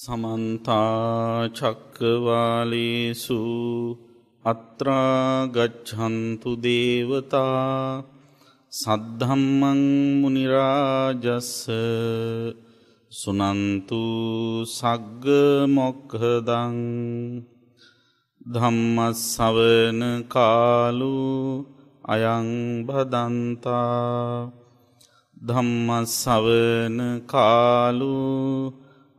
සමන්තාචක්කවාලේසු අත්‍රාගච්ඡන්තු දේවතා සද්ධම්මං මනිරාජස්ස සුනන්තු සග්ග මොක්හදං ධම්මස්සවන කාලු අයං භදන්තා ධම්මස්සවන කාලු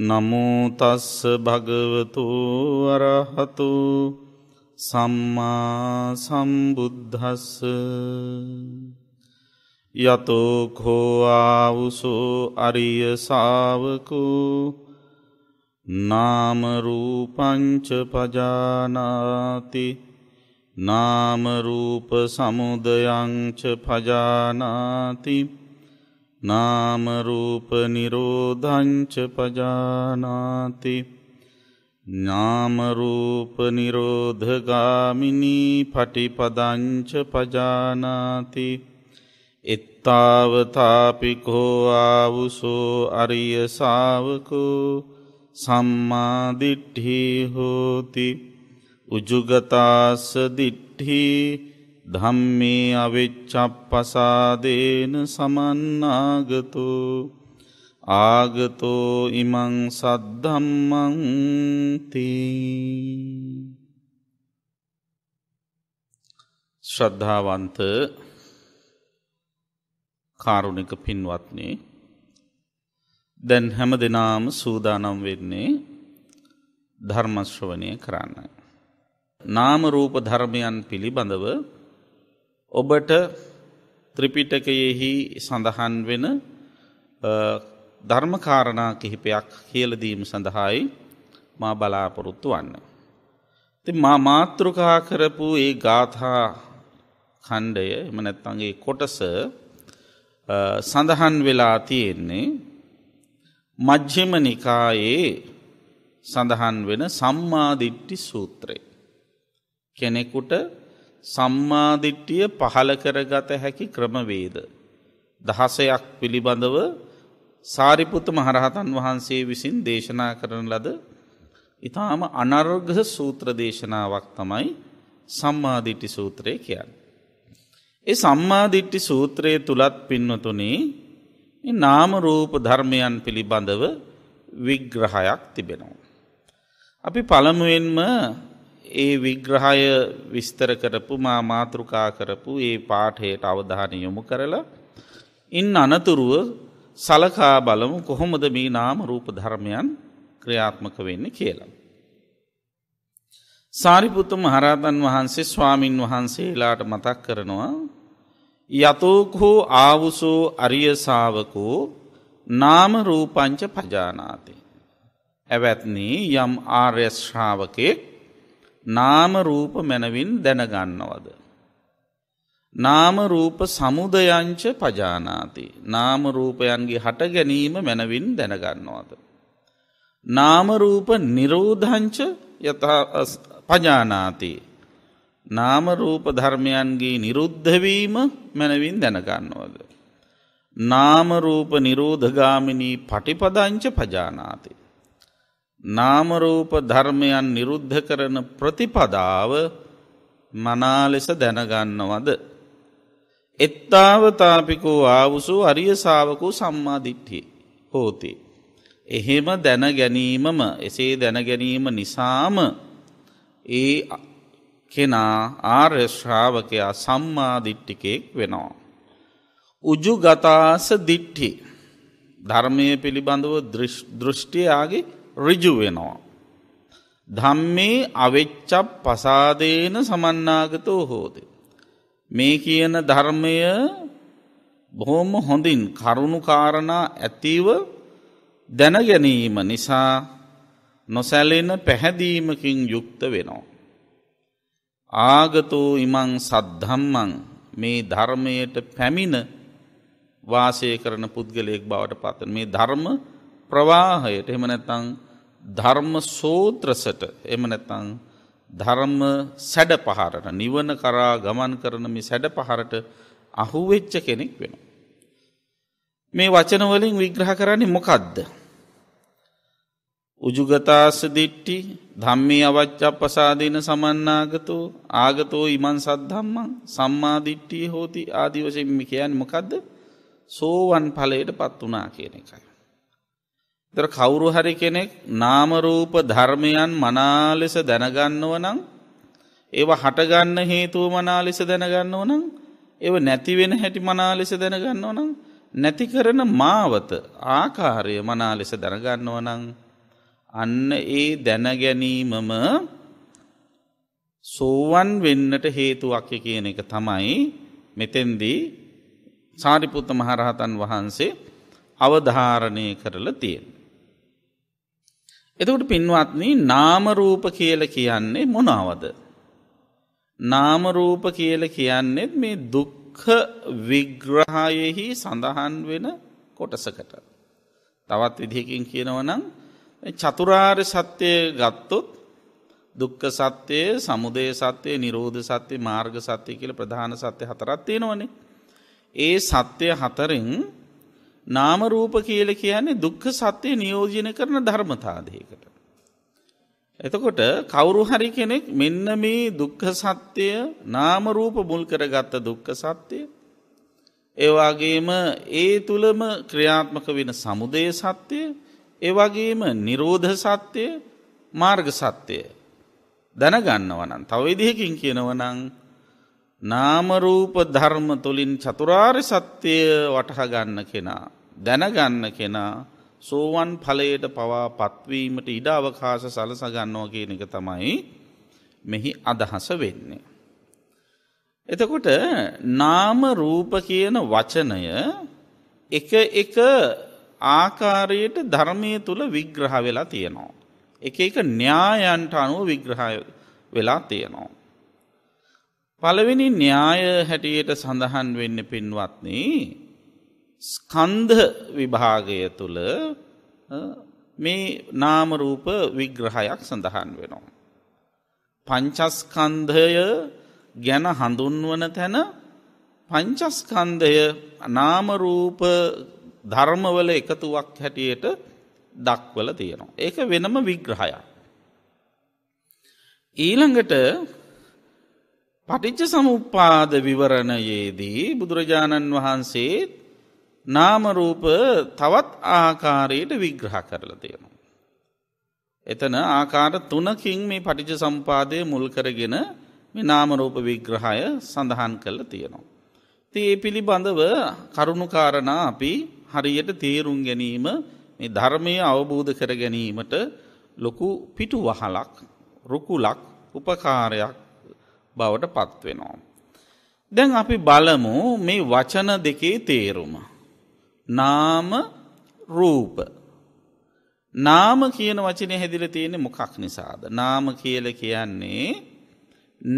නමුතස්ස භගවතු අරහතු සම්මා සම්බුද්ධස්ස යතෝකෝආවුසෝ අරිය සාාවකු නාමරූපංච පජානාති නාමරූප සමුදයංච පජානාතිප नामरूपनिरोधं च पजानाति नामरूपनिरोधगामिनी फटिपदं च पजानाति इत्तावतापि को आवुषो अर्यसावको संमादिट्ठि होति उजुगतास दिट्ठि ධම්මේ අවිච්චප්පසාදේන සමන්නාගතු ආගතෝ ඉමං සද්ධම්මන්ති ශ්‍රද්ධාවන්ත කාරුණික පින්වත්නේ දැන් හැම දෙනාම සූදානම් වෙන්නේ ධර්මශ්‍රවනය කරන්නයි. නාම රූප ධර්මයන් පිළිබඳව ඔබට ත්‍රිපිටකයෙහි සඳහන් වෙන ධර්මකාරණා කිහිපයක් කියලදීම සඳහායි මා බලාපොරොත්තු වන්න. ති මා මාතෘකා කරපු ඒ ගාථා කණ්ඩය එම නැත්තන්ගේ කොටස සඳහන් වෙලා තියෙන්නේ මජ්්‍යම නිකායේ සඳහන් වෙන සම්මාදිට්ටි සූත්‍රය කෙනෙකුට සම්මාදිට්ටිය පහල කරගත හැකි ක්‍රමවේද. දහසයක් පිළිබඳව සාරිපුත මහරහතන් වහන්සේ විසින් දේශනා කරන ලද ඉතාම අනර්ග සූත්‍ර දේශනාවක් තමයි සම්මාධිට්ටි සූත්‍රය කියන්න. ඒ සම්මාධිට්ටි සූත්‍රයේ තුළත් පින්නතුනේ නාම රූප ධර්මයන් පිළිබඳව විග්‍රහයක් තිබෙනවා. අපි පළමුුවෙන්ම ඒ විග්‍රහය විස්තර කරපු මා මාතෘකා කරපු ඒ පාටයට අවධානය යොමු කරලා ඉන් අනතුරුව සලකා බලමු කොහොමද මේ නාම රූප ධර්මයන් ක්‍රියාත්මක වෙන්න කියලා. සාරිපුත්තුම හරාතන් වහන්සේ ස්වාමින් වහන්සේලාට මතක් කරනවා යතෝකෝ ආවුසෝ අරියසාාවකෝ නාම රූපංච පජානාතේ. ඇවැත්නී යම් ආර්යශ්‍රාවකෙක් නාම රූප මැනවින් දැනගන්නවද. නාම රූප සමුදයංච පජානාති. නාම රූපයන්ගේ හට ගැනීම මැනවින් දැනගන්නවාද. නාම රූප නිරෝධංච පජානාති. නාම රූප ධර්මයන්ගේ නිරුද්ධවීම මැනවින් දැනගන්නවද. නාම රූප නිරෝධගාමිනී පටිපදංච පජානාති. නාමරූප ධර්මයන් නිරුද්ධ කරන ප්‍රතිපදාව මනාලෙස දැනගන්නවද. එත්තාවතාපිකෝ ආවුසු අරියසාාවකු සම්මාධිට්ටි හෝති. එහෙම දැනගැනීමම එසේ දැනගැනීම නිසාම ඒ කෙනා ආර්ශ්‍රාවකයා සම්මාධිට්ටිකෙක් වෙනවා. උජු ගතාස දිට්ටි ධර්මය පිළිබඳව දෘෂ්ටියයාගේ ඍජු වෙනවා. ධම්මේ අවෙච්චප් පසාදේන සමන්නාගතෝ හෝදේ. මේ කියන ධර්මය බොහොම හොඳින් කරුණු කාරණා ඇතිව දැන ගැනීම නිසා නොසැලෙන පැහැදීමකින් යුක්ත වෙනවා. ආගතෝ ඉමං සද්ධම්මං මේ ධර්මයට පැමිණ වාසය කරන පුද්ගලයෙක් බවට පතන මේ ධර්ම ප්‍රවාහයට එහෙම නැතං ධර්ම සෝත්‍රසට එම නැතං ධර්ම සැඩ පහරට නිවන කරා ගමන් කරනමි සැඩ පහරට අහුවෙච්ච කෙනෙක් වෙන. මේ වචනවලින් විග්‍රහ කරන්නේ මොකක්ද. උජුගතාස දිට්ටි ධම්මේ අවච්ච අපසාදීන සමන්නාගතෝ ආගතෝ ඉමන් සද්ධම්මන් සම්මාධිට්ටිය හෝති ආදිවශයෙන් මි කියයන් මොකක්ද සෝවන් පලයට පත් වනා කියන එකයි. දර කවුරු හරි කෙනෙක් නාමරූප ධර්මයන් මනාලෙස දැනගන්නව නම් ඒව හටගන්න හේතුව මනාලෙස දැනගන්නව නම් ඒව නැතිවෙන හැටි මනාලෙස දැනගන්නව නම් නැති කරන මාවත ආකාරය මනාලෙස දැනගන්නව නම් අන්න ඒ දැනගැනීමම සෝවන් වෙන්නට හේතුවක්ය කියන එක තමයි මෙතෙන්දී සාරිපුත්ත මහරහතන් වහන්සේ අවධාරණය කරලා තියෙන. එතකොට පින්වත්න නාමරූප කියල කියන්නේ මොනාවද. නාමරූප කියල කියන්නෙත් මේ දුක්හ විග්‍රහයෙහි සඳහන් වෙන කොටසකට. තවත් විදිහකින් කියනවනම් චතුරාර් සත්‍යය ගත්තුත් දුක්ක සත්‍යයේ සමුදේ සත්‍යය නිරෝධ සත්‍යය මාර්ග සත්‍යය කියල ප්‍රධාන සත්‍යය හතරත් තියෙනවනේ. ඒ සත්‍යය හතරින් නාමරූප කියල කියන්නේ දුක්ඛ සත්‍යය නියෝජන කරන ධර්මතාදයකට. එතකොට කවුරු හරි කෙනෙක් මෙන්න මේ දුක්ඛ සත්‍යය නාමරූප මුල් කරගත්ත දුක්ඛ සත්‍යය ඒවාගේම ඒ තුළම ක්‍රියාත්මක වෙන සමුදය සත්‍යය ඒවගේම නිරෝධ සත්‍යය මාර්ග සත්‍යය දැනගන්නවනන් තව විදිහකින් කියනවනං නාමරූප ධර්ම තුළින් චතුරාර් සත්‍යය වටහගන්න කෙනා. දැනගන්න කෙනා සෝවන් ඵලයට පවා පත්වීමට ඉඩාවකාශ සලසගන්නෝ කියන එක තමයි මෙහි අදහස වෙන්නේ. එතකොට නාම රූප කියන වචනය එක එක ආකාරයට ධර්මය තුළ විග්‍රහ වෙලා තියෙනවා. එක එක න්‍යායන්ට අනුව විග්‍රහ වෙලා තියෙනවා. පළවෙනි න්‍යාය හැටියට සඳහන් වෙන්න පින්වත්න්නේ ස්කන්ධ විභාගය තුළ මේ නාමරූප විග්‍රහයක් සඳහන් වෙනවා. පංචස්කන්ධය ගැන හඳුන්වන තැන පංචස්කන්ධය නාමරූප ධර්මවල එකතුවක් හැටියට දක්වල තියෙනවා. ඒක වෙනම විග්‍රහයක්. ඊළඟට පටිච්ච සමුපාද විවරණයේදී බුදුරජාණන් වහන්සේ නාමරූප තවත් ආකාරයට විග්‍රහ කරලා තියෙනවා. එතන ආකාර තුනකින් මේ පටිච සම්පාදය මුල් කරගෙන මේ නාමරූප විග්‍රහය සඳහන් කළ තියෙනවා. තිඒ පිළිබඳව කරුණුකාරණ අපි හරියට තේරුම් ගැනීම මේ ධර්මය අවබෝධ කර ගැනීමට ලොකු පිටු වහලක් රුකුලක් උපකාරයක් බවට පත්වෙනවා. දැන් අපි බලමු මේ වචන දෙකේ තේරුම. නාම රූප. නාම කියන වචනය හැදිල තියෙන මොකක් නිසාද. නාම කියල කියන්නේ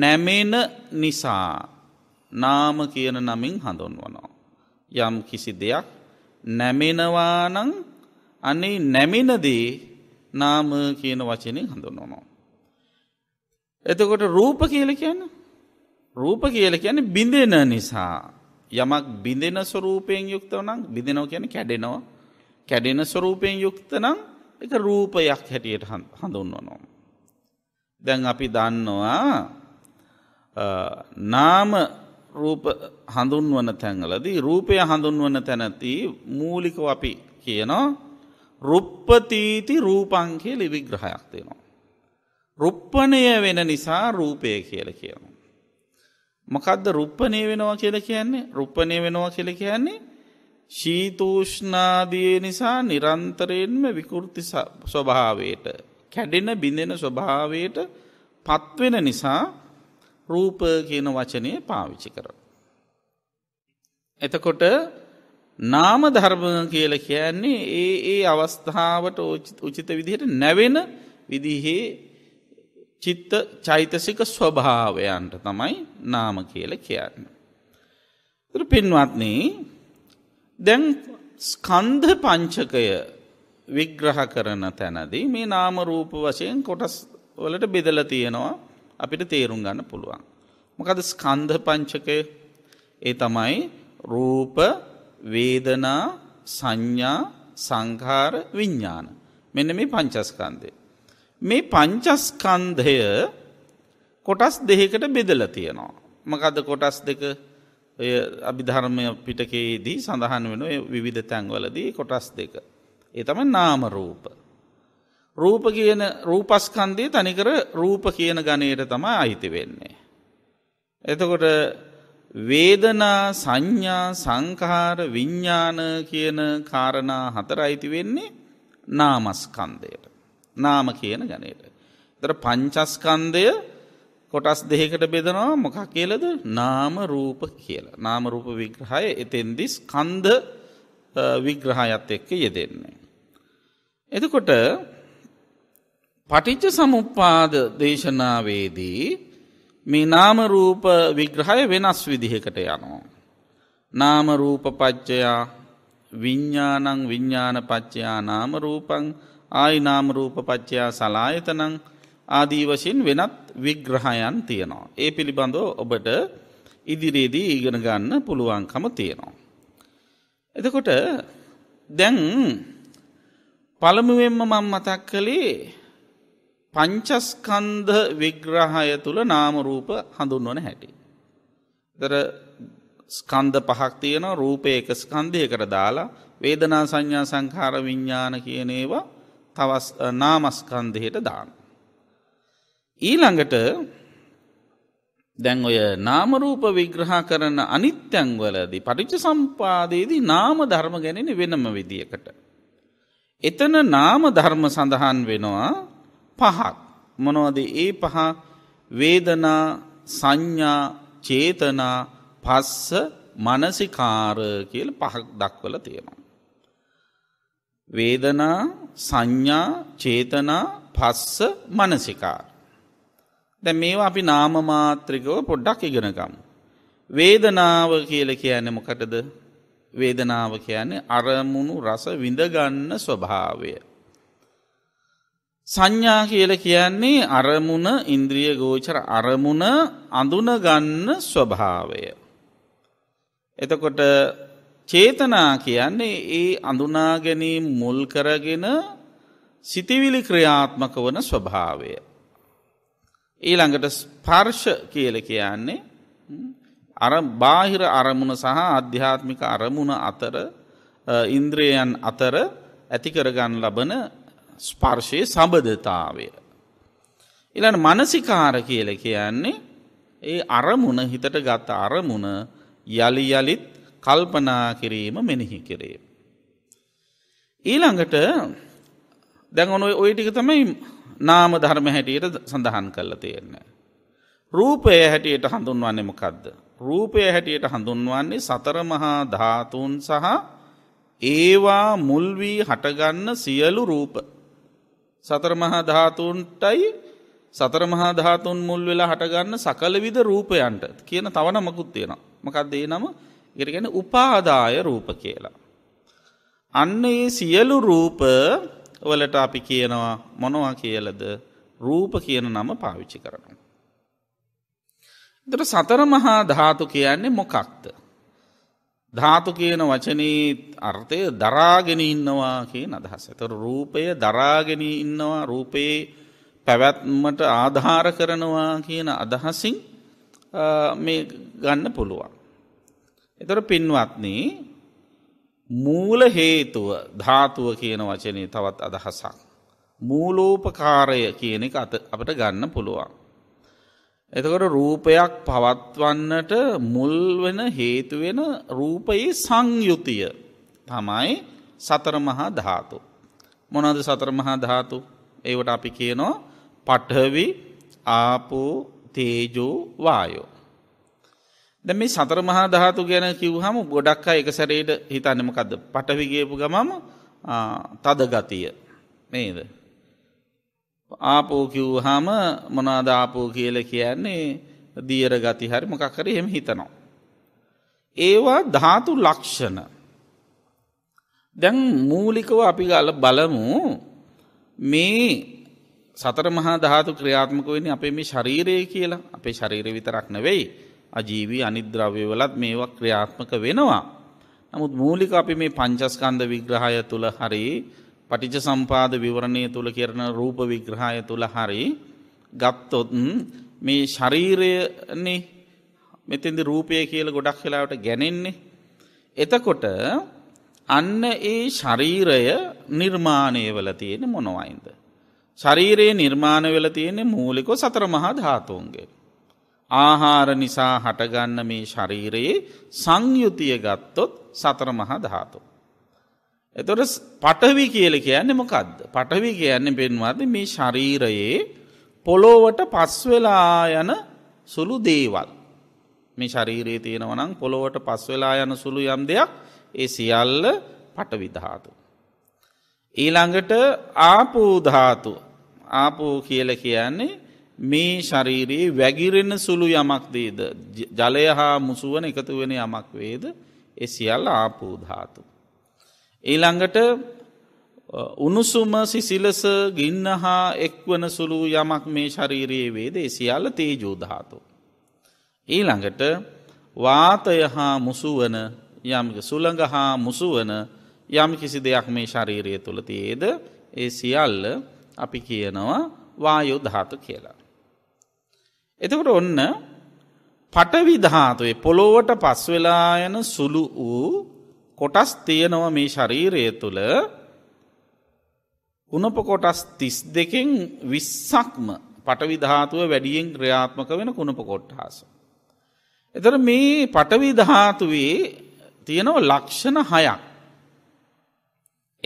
නැමෙන නිසා නාම කියන නමින් හඳුන්වනවා. යම් කිසි දෙයක් නැමෙනවානං අනේ නැමෙනදේ නාම කියන වචනය හඳුන්වනවා. එතකොට රූප කියල කියන්න රූප කියල කියන්නේ බිඳෙන නිසා යමක් බිඳෙන ස්වරූපයෙන් යුක්තව නම් බිඳෙනෝ කියන කැඩෙනවා කැඩෙන ස්වරූපයෙන් යුක්ත නම් එක රූපයක් හැටියට හඳුන්වනවා. දැන් අපි දන්නවා නාම රූප හඳුන්වන තැන්වලදී රූපය හඳුන්වන තැනති මූලිකව අපි කියනවා රුප්පතීති රූපංකය ලිවිග්‍රහයක් තියෙනවා. රුප්පණය වෙන නිසා රූපය කියල කියනු. මකදද රුප්පනය වෙනවා කියල කියන්නේ රුප්පනය වෙනවා කියල කියන්නේ ශීතූෂ්ණාදිය නිසා නිරන්තරයෙන්ම විකෘති ස්වභාවයට කැඩෙන බිඳෙන ස්වභාවයට පත්වෙන නිසා රූප කියන වචනය පාවිච්චි කර. එතකොට නාම ධර්ම කියල කියන්නේ ඒ ඒ අවස්ථාවට උචිත විදිහට නැවෙන විදිහේ චිත්ත චෛතසික ස්වභාවයන්ට තමයි නාම කියල කියන්න. පින්වත්න දැන් ස්කන්ධ පංචකය විග්‍රහ කරන තැනදී මේ නාම රූප වශයෙන් කොටස් වලට බෙදල තියෙනවා අපිට තේරුම් ගන්න පුළුවන්. මොකද ස්කන්ධ පංචකය ඒ තමයි රූප වේදනා සංඥා සංකාර විඤ්ඥාන මෙන්න මේ පංචස්කන්දේ. මේ පංචස්කන්ධය කොටස් දෙහකට බෙදල තියෙනවා. මකද කොටස් දෙක ඔය අභිධර්මය පිටකයේදී සඳහන් වෙන විධ තැන්වලදී කොටස් දෙක. එතම නාම රූප. රූප කියන රූපස්කන්දය තනිකර රූප කියන ගණයට තමා අයිති වෙන්නේ. එතකොට වේදනා සංඥා සංකාර විඤ්ඥාන කියන කාරණා හතර අයිති වෙන්නේ නාමස්කන්දයට. නාම කියන ගණයට. තර පංචස්කන්දය කොටස් දෙහකට බෙදනවා මොකක් කියලද නාම රූප කියලා. නාම රූප විග්‍රහය එතෙන්දිස් කන්ද විග්‍රහයත් එක්ක යෙදෙන්නේ. එතකොට පටිච්ච සමුපාද දේශනාවේදී මේ නාම රූප විග්‍රහය වෙනස් විදිහකට යනවා. නාම රූප පච්චයා විඤ්ඥානං විඤ්ඥාන පච්චයා නාම රූපං ආයිනාමරූප පච්චයා සලායතනං ආදී වශයෙන් වෙනත් විග්‍රහයන් තියෙනවා. ඒ පිළිබඳව ඔබට ඉදිරියේදී ඉගෙන ගන්න පුළුවන්කම තියෙනවා. එතකොට දැන් පළමුුවෙන්ම මං මතක් කළේ පංචස්කන්ධ විග්‍රහය තුළ නාමරූප හඳුන්වන හැටි. දර ස්කන්ධ පහක් තියෙන රූපය එක ස්කන්ධයකට දාලා වේදනා සංඥා සංකාර විඤ්ඥාන කියනේවා තවස් නාමස්කන්දහයට දාන. ඊළඟට දැන් ඔය නාමරූප විග්‍රහ කරන අනිත්‍යංවලදී පටිච්ච සම්පාදයේදී නාම ධර්ම ගැනෙන වෙනම විදියකට. එතන නාම ධර්ම සඳහන් වෙනවා පහක් මොනවද ඒ පහ වේදනා සංඥා චේතනා පස්ස මනසිකාර කියල පහක් දක්වල තියෙනවා. වේදනා සංඥා චේතනා පස්ස මනසිකාර. දැ මේවා අපි නාමමාත්‍රිකව පොඩ්ඩක් ඉගෙනකම්. වේදනාව කියල කියන්න මොකටද වේදනාව කියන්නේ අරමුණු රස විඳගන්න ස්වභාවය. සංඥා කියල කියන්නේ අරමුණ ඉන්ද්‍රිය ගෝචර අරමුණ අඳුනගන්න ස්වභාවය. එතකොට චේතනා කියන්නේ ඒ අඳුනා ගැනීම මුල් කරගෙන සිතිවිලි ක්‍රියාත්මක වන ස්වභාවය. ඊළඟට ස්පර්ශ කියල කියන්නේ අර බාහිර අරමුණ සහ අධ්‍යාත්මික අරමුණ අතර ඉන්ද්‍රයන් අතර ඇතිකරගන්න ලබන ස්පර්ශයේ සබධතාවය. ඉලන් මනසිකාර කියල කියන්නේ ඒ අරමුණ හිතට ගත්ත අරමුණ යළි යළිත් කල්පනා කිරීම මෙනෙහි කිරේ. ඊළඟට දැන් ඔන ඔය ටික තමයි නාම ධර්ම හැටියට සඳහන් කල්ල තියෙන්න. රූපය හැටියට හඳුන්වන්නේ මොකක්ද. රූපය හැටියට හඳුන්වන්නේ සතරමහා ධාතුන් සහ ඒවා මුල්වී හටගන්න සියලු රූප. සතරමහා ධාතුන්ටයි සතරමහා ධාතුන් මුල් වෙලා හටගන්න සකලවිද රූපයන්ට කියන තවන මකුත් තියෙනවා. මකක්දේ නම ඉරගෙන උපාදාය රූප කියලා. අන්න ඒ සියලු රූප වලට අපි කියනවා මොනවා කියලද රූප කියන නම පාවිච්චි කරනවා. දර සතර මහා ධාතු කියන්නේ මොකක්ද. ධාතු කියන වචනී අර්ථය දරාගෙන ඉන්නවා කියන අදහස. තොර රූපය දරාගෙන ඉන්නවා රූපයේ පැවැත්මට ආධාර කරනවා කියන අදහසින් මේ ගන්න පුළුවන්. එතොර පින්වත්න මූල හේතුව ධාතුව කියන වචනය තවත් අදහසක්. මූලෝපකාරය කියන එක අත අපට ගන්න පුළුවන්. එතකොට රූපයක් පවත්වන්නට මුල්වෙන හේතුවෙන රූපයේ සංයුතිය තමයි සතරමහා ධාතු. මොනද සතරමහා ධාතු ඒවට අපි කියනෝ පටහවි ආපෝ තේජෝ වායෝ. දැ මේ සතර මහා ධාතු ගැන කිව්හම ගොඩක් එක සැරේට හිතන්නමකද පටවිගේපු ගමම තද ගතිය නේද. ආපෝ කිව්හාම මොනාදාපෝ කියල කියන්නේ දියර ගති හරි මොකකර එහෙම හිතනවා. ඒවා ධාතු ලක්ෂණ දැන් මූලිකව අපි ගල බලමු මේ සතර මහා ධාතු ක්‍රියාත්මක වෙන්නේ අපේ මේ ශරීරය කියලා අපේ ශරීර විතරක් නෙවෙයි අජීවී අනිද්‍රව්‍යවලත් මේවා ක්‍රියාත්මක වෙනවා. නමුත් මූලික අපි මේ පංචස්කන්ධ විග්‍රහය තුළ හරි පටිච සම්පාද විවරණය තුළ කරන රූප විග්‍රහය තුළ හරි ගත්තොත් මේ ශරීරයනේ මෙතෙන්දි රූපය කියල ගොඩක් වෙලාවට ගැනෙන්නේ. එතකොට අන්න ඒ ශරීරය නිර්මාණය වල තියෙන මොනවයින්ද. ශරීරයේ නිර්මාණ වෙල තියෙන්නේ මූලිකෝ සතර මහා ධාතුන්ගේ. ආහාර නිසා හටගන්න මේ ශරීරයේ සංයුතිය ගත්තොත් සතර මහා ධාතු. එතොට පටවි කියල කියන්නේ මොකක්ද. පටවි කියන්නේ පෙන්වාද මේ ශරීරයේ පොලෝවට පස්වෙලා යන සුළු දේවල්. මේ ශරීරයේ තියෙනවනම් පොළොවට පස්වෙලා යන සුළු යම් දෙයක් ඒ සියල්ල පටවිධාතු. ඊළඟට ආපූධාතු ආපූ කියල කියන්නේ මේ ශරීරයේ වැගිරෙන සුළු යමක් දේද. ජලය හා මුසුවන එකතු වෙන යමක් වේද එසිියල් ආපූධාතු. ඊළඟට උණුසුම සිසිලස ගින්න හා එක්වන සුළු යමක් මේ ශරීරයේ වේද එසිියල්ල තේජෝධාතු. ඊළඟට වාතය හා මුසුවන යමික සුළඟ හා මුසුවන යම් කිසි දෙයක් මේ ශරීරය තුළ තියේද ඒ සියල්ල අපි කියනවා වායොධාතු කියලා. එතකොට ඔන්න පටවිධාතුවේ පොළොවට පස්වෙලා යන සුළු වූ කොටස් තියෙනව මේ ශරීරය තුළ උනප කොටස් තිස් දෙකෙන් විස්සක්ම පටවිධාතුව වැඩියෙන් ක්‍රියාත්මක වෙන කුණප කොට්ටහස. එතර මේ පටවිධාතුවේ තියෙනව ලක්ෂණ හයක්.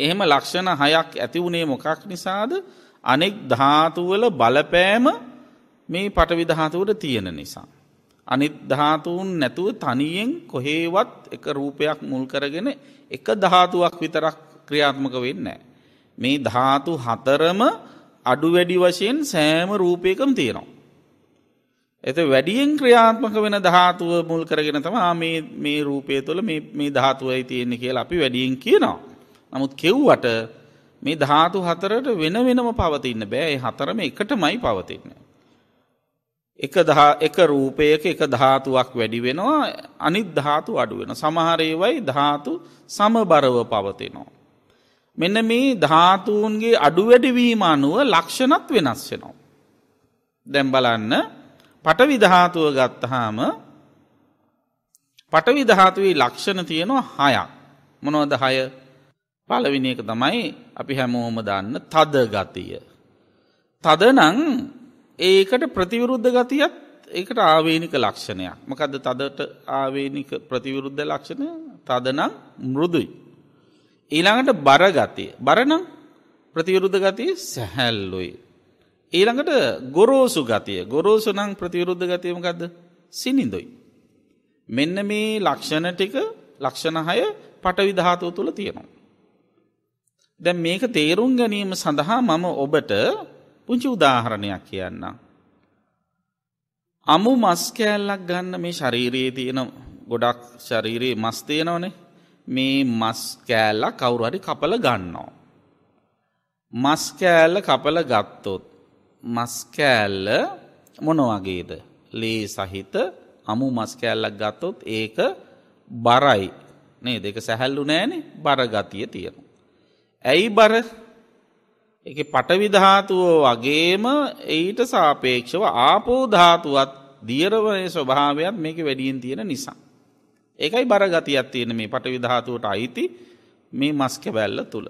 එහෙම ලක්ෂණ හයක් ඇති වුණේ මොකක් නිසාද අනෙක් ධාතුවල බලපෑම මේ පටවි ධාතුවට තියෙන නිසා. අනිත් ධාතුන් නැතුව තනියෙන් කොහේවත් එක රූපයක් මුල් කරගෙන එක ධාතුවක් විතරක් ක්‍රියාත්මක වෙන්න. මේ ධාතු හතරම අඩු වැඩි වශයෙන් සෑම රූපයකම තියෙනවා. එත වැඩියෙන් ක්‍රියාත්මක වෙන ධාතුව මුල් කරගෙන තමා මේ රූපය තුළ මේ ධාතුවයි තියෙන්නේ කියලා අපි වැඩියෙන් කියනවා. නමුත් කෙව්වට මේ ධාතු හතරට වෙන වෙනම පවතින්න බෑ ඒ හතරම එකටමයි පවතින්නේ. එක රූපයක එක ධාතුවක් වැඩි වෙනවා අනිත් ධාතු අඩු වෙන. සමහරේවයි ධාතු සමබරව පවතිනවා. මෙන්න මේ ධාතුූන්ගේ අඩුවැඩිවීම අනුව ලක්ෂණත් වෙනස් වෙනවා. දැම් බලන්න පටවිධාතුව ගත්තහාම පටවිධාතුවේ ලක්ෂණ තියෙනවා හයක් මොනෝද හය පලවිනි එක තමයි අපි හැමෝම දන්න තද ගතිය. තදනං ඒකට ප්‍රතිවිරුද්ධ ගතියත් ඒකට ආවේනික ලක්ෂණයක් මකද තදට ආවේනික ප්‍රතිවිරුද්ධ ලක්ෂණය තදනම් මෘදුයි. ඊළඟට බරගතිය බරනම් ප්‍රතිවිරුද්ධ ගතිය සැහැල්ලුයි. ඊළඟට ගොරෝසු ගතිය ගොරෝසු නං ප්‍රතිවිරුද්ධ ගතියමකක්ද සිනිඳුයි. මෙන්න මේ ලක්ෂණ ටික ලක්ෂණහය පටවිධාතව තුළ තියෙනවා. දැ මේක තේරුම් ගැනීම සඳහා මම ඔබට පුංචි උදාහරණයක් කියන්න. අමු මස්කෑල්ලක් ගන්න මේ ශරීරයේ තියෙන ගොඩක් ශරීරයේ මස් තියෙනවනේ මේ මස් කෑල්ල කවුරු හරි කපල ගන්නවා. මස් කෑල්ල කපල ගත්තොත් මස් කෑල්ල මොන වගේද? ලේ සහිත අමු මස් කෑල්ලක් ගත්තොත් ඒක බරයි. නේද? ඒක සැහැල්ලු නෑනේ බර ගතිය තියෙනවා. ඇයි බර? එක පටවිධාතුව වගේම එයිට සාපේක්ෂව ආපෝධාතුවත් දියරවය ස්වභාවයක් මේක වැඩියෙන් තියෙන නිසා. ඒකයි බරගතියක් තියෙන මේ පටවිධාතුවට අයිති මේ මස්ක බැල්ල තුළ.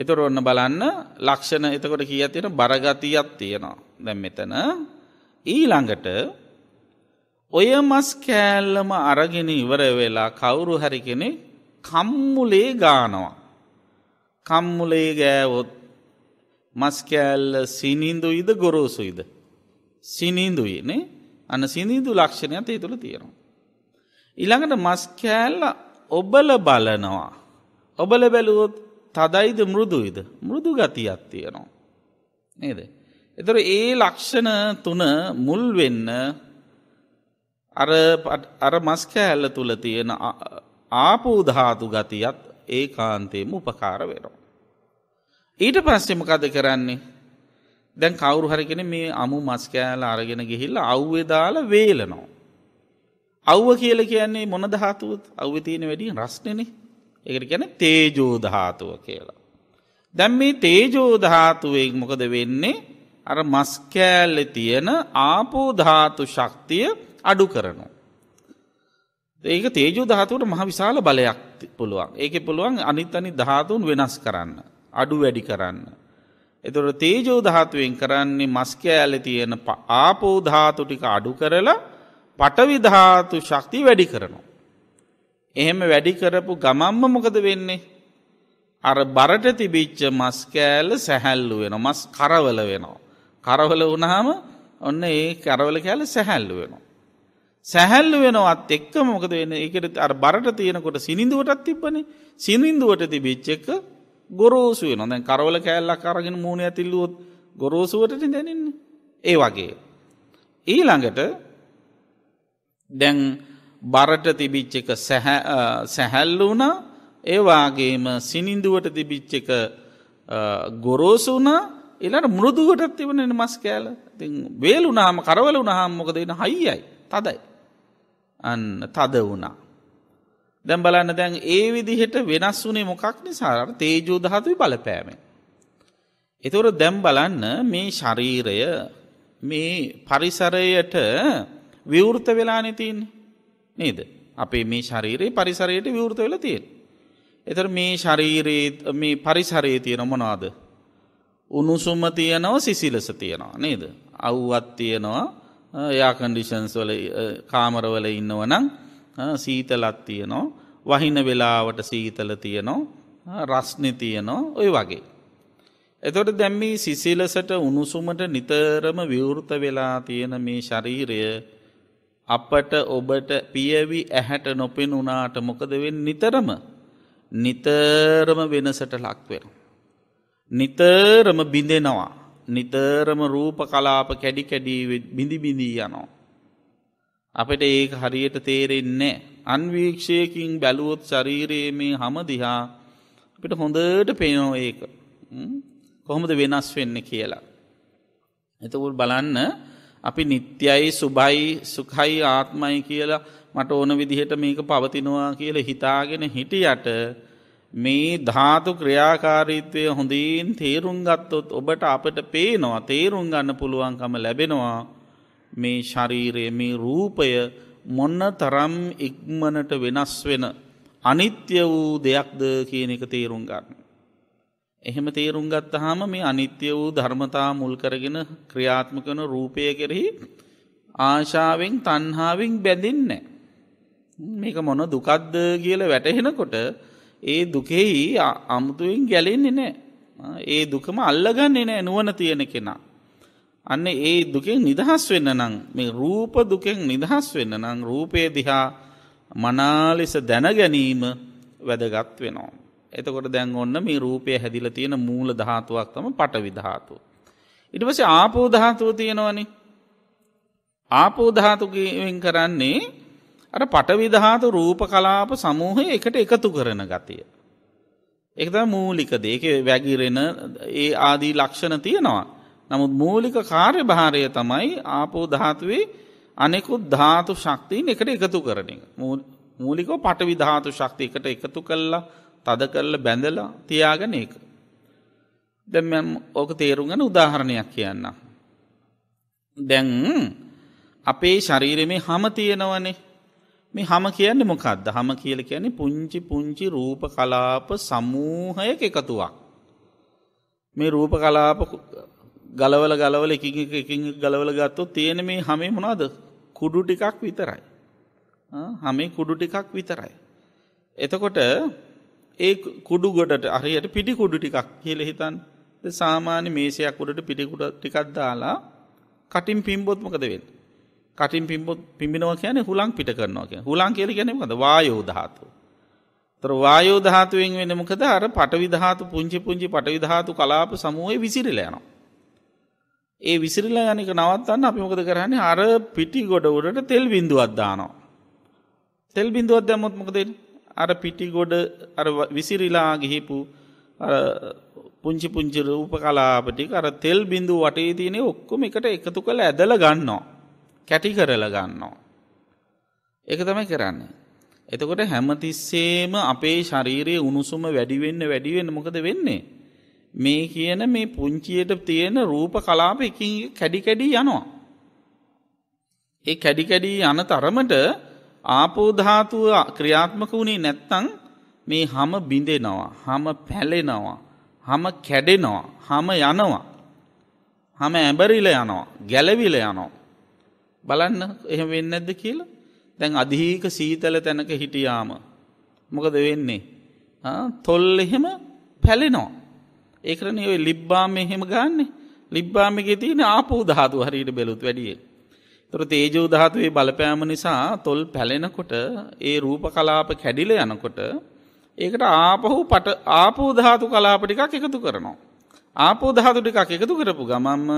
එතොර ඔන්න බලන්න ලක්ෂණ එතකොට කිය තියෙන බරගතියක් තියෙනවා දැම් මෙතන ඊළඟට ඔය මස් කෑල්ලම අරගෙන ඉවර වෙලා කවුරු හරි කෙනෙ කම්මුලේ ගානවා. කම්මුලේ ගෑවොත් මස්කෑල්ල සිනින්දුයිද ගොරෝසුයිද. සිනින්දුයිනේ අන සිනිදු ලක්ෂණයක් ඒ තුළ තියෙනවා. ඉළඟට මස්කෑල්ල ඔබල බලනවා. ඔබල බැලුවොත් තදයිද මුරුදුයිද මුරුදු ගතියක් තියෙනවා. නේද. එතර ඒ ලක්ෂණ තුන මුල් වෙන්න අර මස්කෑල්ල තුළ තියෙන ආපූධාතු ගතියත් ඒ කාන්තේම උපකාර වෙනවා. ඊට පස්සෙමකද කරන්නේ. දැන් කවුරු හරිකෙන මේ අමු මස්කෑල අරගෙන ගිහිල්ල අව්වෙදාල වේලනවා. අව්ව කියල කියන්නේ මොන දහතුවත් අව්ව තියෙන වැඩිය රස්නන එකට ගැන තේජෝදහාතුව කියලා. දැම් මේ තේජෝදහාතුවෙක් මොකද වෙන්නේ අර මස්කෑල්ල තියෙන ආපෝධාතු ශක්තිය අඩු කරනවා. ඒක තේජෝ ධාතුවට මහ විශාල බලයක් පුළුවන් ඒක පුළුවන් අනිත් අනි ධාතුන් වෙනස් කරන්න අඩු වැඩි කරන්න. එතුට තේජෝ ධාතුවෙන් කරන්නේ මස්ක ඇල තියෙන ආපෝ ධාතු ටික අඩු කරලා පටවිධාතු ශක්ති වැඩි කරනවා. එහෙම වැඩි කරපු ගමම්ම මොකද වෙන්නේ. අර බරට තිබිච්ච මස්කෑල සැහැල්ලු වෙන මස් කරවල වෙනවා. කරවල වනාම ඔන්න ඒ කරවල කෑල සැහැල්ලු වෙනවා. සැහැල්ලු වෙනවත් එක්ක මොකද වෙන එකට අර බරට තියෙනකොට සිනිින්දුවටත් තිබ්බන සිනිින්දුවට තිබිච්ච එක ගොරෝසු වෙන දැන් කරවල කෑල්ලක් අරගෙන මූුණ ඇතිල්ලුවොත් ගොරෝසුවටට දැනන්නේ ඒ වගේ. ඊළඟට දැන් බරට තිබිච්ච එක සැහැල්ලු වුණ ඒවාගේම සිනිින්දුවට තිබිච්ච එක ගොරෝසු වුණ එලට මුරුදුවටත් තිබනෙන මස් කෑල ති වේලු නාම කරවල වුණහම් මොකදෙන හයියි තදයි. අන්න තද වුණා. දැම් බලන්න දැන් ඒ විදිහට වෙනස් වුනේ මොකක් නිසාර තේජෝ දහතුයි බලපෑමෙන්. එතුර දැම් බලන්න මේ ශරීරය මේ පරිසරයට විවෘත වෙලානතින් නේද. අපේ මේ ශරීරයේ පරිසරයට විවෘත වෙල තියෙන්. එතර මේ ශරීරයේ මේ පරිසරයේ තියෙන මොනාද. උණුසුම තියනව සිසිලස තියනවා නේද. අව්වත් තියනවා යාකන්ඩිෂන්ස් වල කාමරවල ඉන්නවනං සීතලත් තියනෝ වහින වෙලාවට සීතල තියනෝ රස්්නි තියනෝ ඔය වගේ. එතොට දැම්මි සිසිලසට උණුසුමට නිතරම විවෘත වෙලා තියෙන මේ ශරීරය අපට ඔබට පියවි ඇහැට නොපෙන් වනාට මොකදවෙන් නිතරම නිතරම වෙනසට ලක්වෙන. නිතරම බිඳෙනවා. නිතරම රූප කලාප කැඩි කැඩී බිඳිබිඳී යනවා. අපට ඒක හරියට තේරෙන්නේ අන්වීක්ෂයකින් බැලුවොත් ශරීරයේ මේ හම දිහා අපිට හොඳට පේනෝ ඒක කොහොමද වෙනස් වෙන්න කියලා. එතකුල් බලන්න අපි නිත්‍යයි සුබයි සුකයි ආත්මයි කියලා මට ඕන විදිහට මේක පවතිනවා කියල හිතාගෙන හිටියට මේ ධාතු ක්‍රියාකාරීත්වය හොඳින් තේරුම් ගත්තොත් ඔබට අපට පේනවා තේරුම් ගන්න පුළුවන්කම ලැබෙනවා මේ ශරීරය මේ රූපය මොන්න තරම් ඉක්මනට වෙනස් වෙන අනිත්‍ය වූ දෙයක්ද කියන එක තේරුම් ගන්න. එහෙම තේරුම් ගත්තහම මේ අනිත්‍ය වූ ධර්මතා මුල් කරගෙන ක්‍රියාත්මකන රූපය කෙරෙහි ආශාවෙන් තන්හාාවෙන් බැඳින්න. මේක මොන දුකද්ද කියල වැටහෙනකොට ඒ දුකෙහි අමුතුවෙන් ගැලෙන්නේ නෑ ඒ දුකම අල්ලගන්නේ නෑ නුවන තියෙන කෙනා. අන්න ඒ දුකෙන් නිදහස් වෙන්න නං මේ රූප දුකෙන් නිදහස් වෙන්න නං රූපය දිහා මනාලෙස දැනගැනීම වැදගත් වෙනවා. එතකොට දැන් ඔන්න මේ රූපය හැදිල තියෙන මූල ධාතුවක් තම පට විධාතු. ඉට පස ආපෝධාතුව තියෙනවනි ආපෝධාතුකෙන් කරන්නේ අර පටවිධාතු රූප කලාප සමූහය එකට එකතු කරන ගතිය. එකද මූලික දේක වැගිරෙන ඒ ආදී ලක්ෂණ තියෙනවා. නමුත් මූලික කාර්ය භාරය තමයි ආපෝධාතුවේ අනෙකුත් ධාතු ශක්තිීන් එකට එකතු කරන මූලිකෝ පටවිධාතු ශක්තියකට එකතු කල්ලා තද කරල බැඳලා තියාගෙන එක. දැ ඕක තේරුගෙන උදාහරණයක් කියන්න. දැන් අපේ ශරීරමේ හම තියෙනවනේ මේ හම කියන්න මොකක්ද හම කියල කියන්නේ පුංචි පුංචි රූප කලාප සමූහයක එකතුවක්. මේ රූප කලාප ගලවල ගලවල එක ගලවල ගත්තොත් තියෙන මේ හමේ මොනාද කුඩු ටිකක් විතරයි. හමේ කුඩු ටිකක් විතරයි. එතකොට ඒ කුඩු ගොඩට අරයට පිටි කුඩු ටිකක් කියල හිතන් සාමාන්‍ය මේසයක් උඩට පිටිකුඩ ටිකක් දාලා කටින් පිම්බොත්මකද වෙන්න. කටින් පිම්බිනවා කියන හුලං පිට කරනවා කිය හුලං කියල ගැනකද වායෝධාතු. තර වායෝධාතුවෙන් වෙන මොකද අර පටවිධාතු පුංචි පුංචි පටවිධාතු කලාප සමූහය විසිරිලයනවා. ඒ විසිරිලා යනික නවත්තන්න අපි මොකද කරන්නේ අර පිටි ගොඩ උඩට තෙල් බිඳු අද්දානවා. තෙල් බිඳුවත් දැම්මොත් මොකදේ අර පිටි ගොඩ අර විසිරිලා ගිහිපු පුංචි පුංචිර උප කලාපටි අර තෙල් බිඳු වටේ තියනෙ ඔක්කොම එකට එකතු කළ ඇදල ගන්නවා. කැටි කරල ගන්නවා. ඒක තමයි කරන්නේ. එතකොට හැමතිස්සේම අපේ ශරීරයේ උණුසුම වැඩිවෙන්න වැඩිවෙන්න මොකද වෙන්නේ. මේ කියන මේ පුංචියට තියෙන රූප කලාප එකින් කැඩිකැඩී යනවා. ඒ කැඩිකැඩී යන තරමට ආපෝධාතුව ක්‍රියාත්මක වුණේ නැත්තං මේ හම බිඳෙනවා හම පැලෙනවා හම කැඩෙනවා හම යනවා හම ඇඹරිල යනවා ගැලවිල යනවා බලන්න එහෙම වෙන්න ඇද කියලා දැන් අධීක සීතල තැනක හිටියාම. මොකද වෙන්නේ. තොල් එහෙම පැලෙනෝ. ඒකරන ඔය ලිබ්බාම එහෙම ගන්න ලිබ්බාමික තියෙන ආපූ දහතු හරිට බෙලුත් වැඩිය. තොර තේජෝ දහතුවේ බලපෑම නිසා තොල් පැලෙනකොට ඒ රූප කලාප කැඩිල යනකොට ඒකට ආපහු පට ආපෝධාතු කලාපටිකක් එකතු කරනවා. ආපෝධාතුටිකක් එකතු කරපු ගමම්ම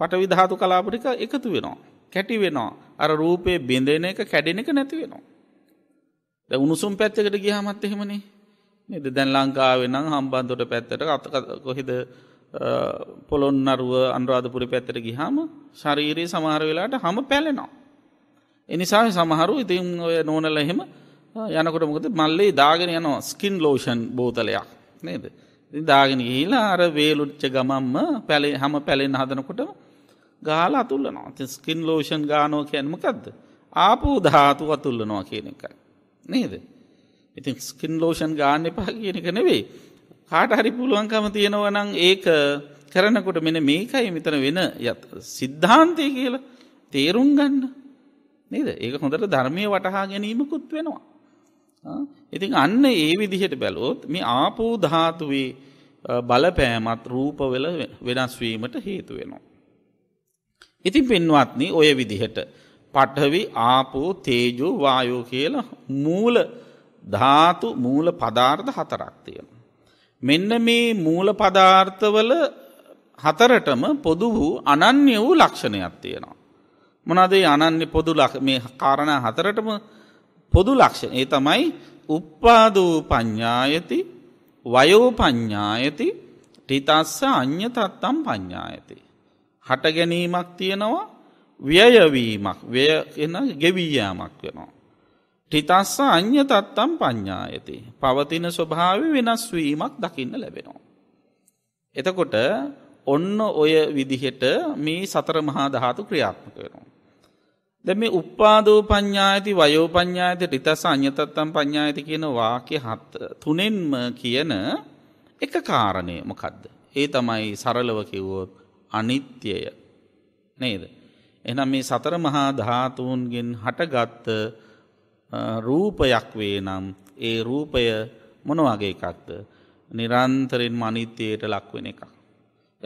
පටවිධාතු කලාපටික එකතු වෙනවා. කැටි වෙනවා අර රූපය බිඳෙන එක කැඩෙන එක නැති වෙනවා. ද උණුසුම් පැත්තකට ගියහමත් එහෙමනේ නද දැන් ලංකාවෙනම් හම්බන්තොට පැත්තට අතක කොහෙද පොළොන්නරුව අන්රාධපුරි පැත්තට ගිහාම ශරීරයේ සමහර වෙලාට හම පැලෙනවා. එනිසා සමහරු ඉතින් ඔය නෝනල එහෙම යනකොට මොකද මල්ලේ දාගෙන යනවා ස්කින් ලෝෂන් බෝතලයක් නේද. දාගෙන ගිහිලා අර වේලුච්ච ගමම්ම පැලේ හම පැලෙන් හදනකොටම ගාලා අතුල්ලනවා තිස්කින් ලෝෂන් ගානෝ කියැන්මකක්ද ආපූ ධාතු අතුල්ලනවා කියන එකයි නේද ඉති ස්කින් ලෝෂන් ගාන්න එපා කියන එක නෙවෙයි කාට හරි පුළුවන්කම තියෙනවනං ඒක කරනකොට මෙන මේකයි මෙතන වෙන යත් සිද්ධාන්තය කියලා තේරුම් ගන්න නේද ඒක හොඳට ධර්මය වටහා ගැනීමකුත් වෙනවා ඉතින් අන්න ඒ විදිහට බැලෝත් මේ ආපූ ධාතුවේ බලපෑමත් රූපවල වෙනස්වීමට හේතු වෙනවා. ඉතින් පෙන්වත්නි ඔය විදිහට පටහවි ආපෝ තේජෝ වායෝ කියලා මූල ධාතු මූල පදාර්ථ හතරක් තියෙන. මෙන්න මේ මූල පදාර්ථවල හතරටම පොදු වූ අනන්‍ය වූ ලක්ෂණයක් තියෙනවා. මොනදේ අනන්‍ය පොදු මේ කාරණ හතරටම පොදු ලක්ෂණ ඒ තමයි උප්පාදූ පඤ්ඥායති වයෝ පඤ්ඥායති ටිතස්ස අ්‍ය තත්තම් පඤ්ඥායති. හට ගැනීමක් තියෙනවා ව්‍යයවීමක් වය ගෙවීයාමක් වෙනවා. ටිතස්ස අන්‍ය තත්තම් පඤ්ඥායති. පවතින ස්වභාව වෙනස්වීමක් දකින්න ලැබෙනවා. එතකොට ඔන්න ඔය විදිහට මේ සතර මහා දහතු ක්‍රියාත්මක වෙනවා. දැ මේ උපාදෝ පඤ්ඥායති වයෝ පඤ්ඥායත ටිතස අ්‍යතත්තම් පඤ්ඥායති කියන වාක්‍ය හත් තුනෙන්ම කියන එක කාරණය මොකක්ද. ඒ තමයි සරලව කිව්වොත් අනිත්‍යය නේද. එනම් මේ සතර මහා ධාතුූන්ගෙන් හටගත්ත රූපයක් වේ නම් ඒ රූපය මොනවගේ එකක්ද නිරන්තරෙන් මනිත්‍යයට ලක්වෙන එකක්.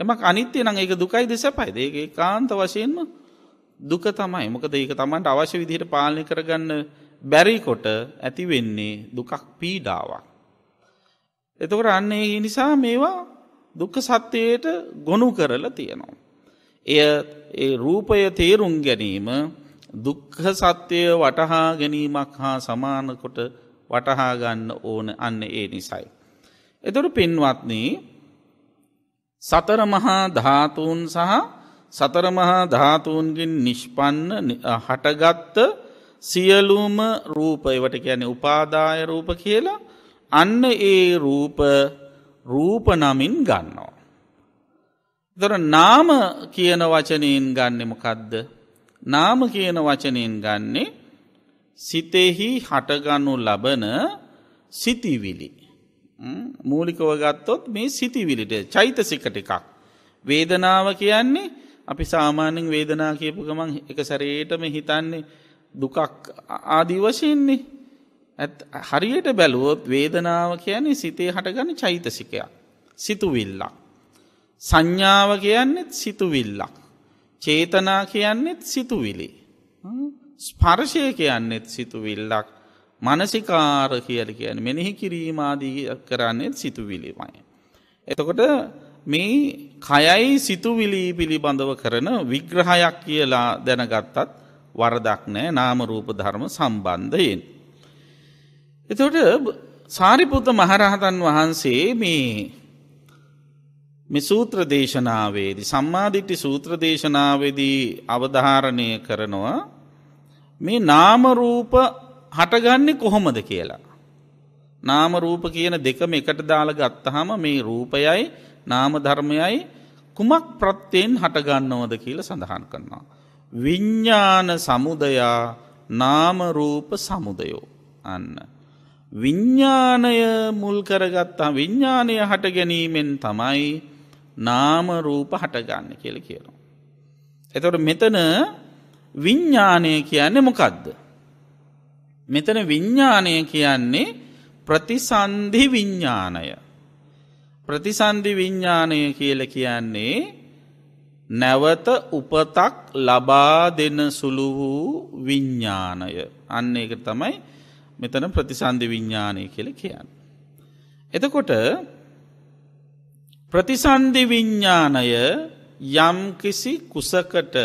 එමක් අනිත්‍යය නං ඒක දුකයි දෙසැපයිද ඒ කාන්ත වශයෙන්ම දුක තමයි මොකද ඒක තමන්ට අවශ්‍ය විදිහයට පාලනය කරගන්න බැරිකොට ඇතිවෙන්නේ දුකක් පීඩාවක්. එතකට අන්නේ නිසා මේවා දුක්ක සත්‍යයට ගොනු කරලා තියෙනවා. එය රූපය තේරුම් ගැනීම දුක්හ සත්‍යය වටහා ගැනීමක් හා සමානකොට වටහාගන්න ඕන අන්න ඒ නිසයි. එතුට පින්වත්නී සතර මහා ධාතුූන් සහ සතරමහා ධාතුූන්ගෙන් නිෂ්පන්න හටගත්ත සියලුම රූපයවට කියන උපාදාය රූප කියලා අන්න ඒ රූප රූපනමින් ගන්නවා. දොර නාම කියන වචනයෙන් ගන්නෙමකදද. නාම කියන වචනයෙන් ගන්නේ සිතෙහි හටගනු ලබන සිතිවිලි. මූලිකව ගත්තොත් මේ සිතිවිලිට චෛතසිකට එකක්. වේදනාව කියන්නේ අපි සාමාන්‍යෙන් වේදනා කියපු ගමන් එක සැරේටම හිතන්නේ දුකක් ආදී වශයෙන්නේ හරියට බැලුවොත් වේදනාව කියන්නේ සිතේ හටගන්න චෛතසිකයක්. සිතුවිල්ලක්. සංඥාව කියන්නෙත් සිතුවිල්ලක්. චේතනා කියන්නෙත් සිතුවිලි. ස්පර්ශය කියන්නෙත් සිතුවිල්ලක් මනසිකාර කියල කියන මෙනෙහි කිරීමාදී කරන්නෙත් සිතුවිලිමය. එතකොට මේ කයයි සිතුවිලී පිළිබඳව කරන විග්‍රහයක් කියලා දැනගත්තත් වරදක් නෑ නාමරූප ධර්ම සම්බන්ධයෙන්. එතකොට සාරිපුත මහරහතන් වහන්සේ මේ මේ සූත්‍ර දේශනාවේදී සම්මාදිට්ඨි සූත්‍ර දේශනාවේදී අවධාරණය කරනවා මේ නාම රූප හටගන්නේ කොහොමද කියලා. නාම රූප කියන දෙකම එකට දාලා ගත්තාම මේ රූපයයි නාම ධර්මයයි කුමක් ප්‍රත්‍යයෙන් හටගන්නවද කියලා සඳහන් කරනවා. විඥාන සමුදයා නාම රූප සමුදයෝ අන්න විඤ්ඥානය මුල් කරගත්තා විඤ්ඥානය හට ගැනීමෙන් තමයි නාම රූප හටගන්න කියල කියනවා. එතොට මෙතන විඤ්ඥානය කියන්නේ මොකක්ද. මෙතන විඤ්ඥානය කියන්නේ ප්‍රතිසන්ධි විඤ්ඥානය. ප්‍රතිසන්ධි විඤ්ඥානය කියල කියන්නේ නැවත උපතක් ලබා දෙන සුළු වූ විඤ්ඥානය. අන්න එක තමයි මෙතන ප්‍රතිසන්ධි විඤ්ඥානය කෙල කියන්න. එතකොට ප්‍රතිසන්ධි විඤ්ඥානය යම්කිසි කුසකට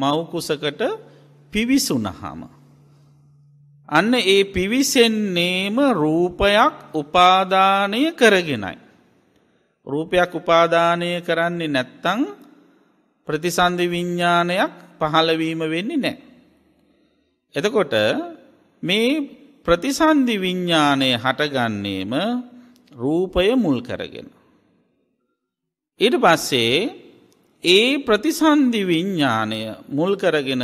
මවකුසකට පිවිසුනහම. අන්න ඒ පිවිසෙන්නේම රූපයක් උපාධානය කරගෙනයි. රූපයක් උපාධානය කරන්නේ නැත්තං ප්‍රතිසන්ධි විඤ්ඥානයක් පහළවීම වෙන්නේ නෑ. එතකොට මේ ප්‍රතිසන්ධි විඤ්ඥානය හටගන්නේම රූපය මුල් කරගෙන. ඉට පස්සේ ඒ ප්‍රතිසන්ධි විඤ්ඥානය මුල් කරගෙන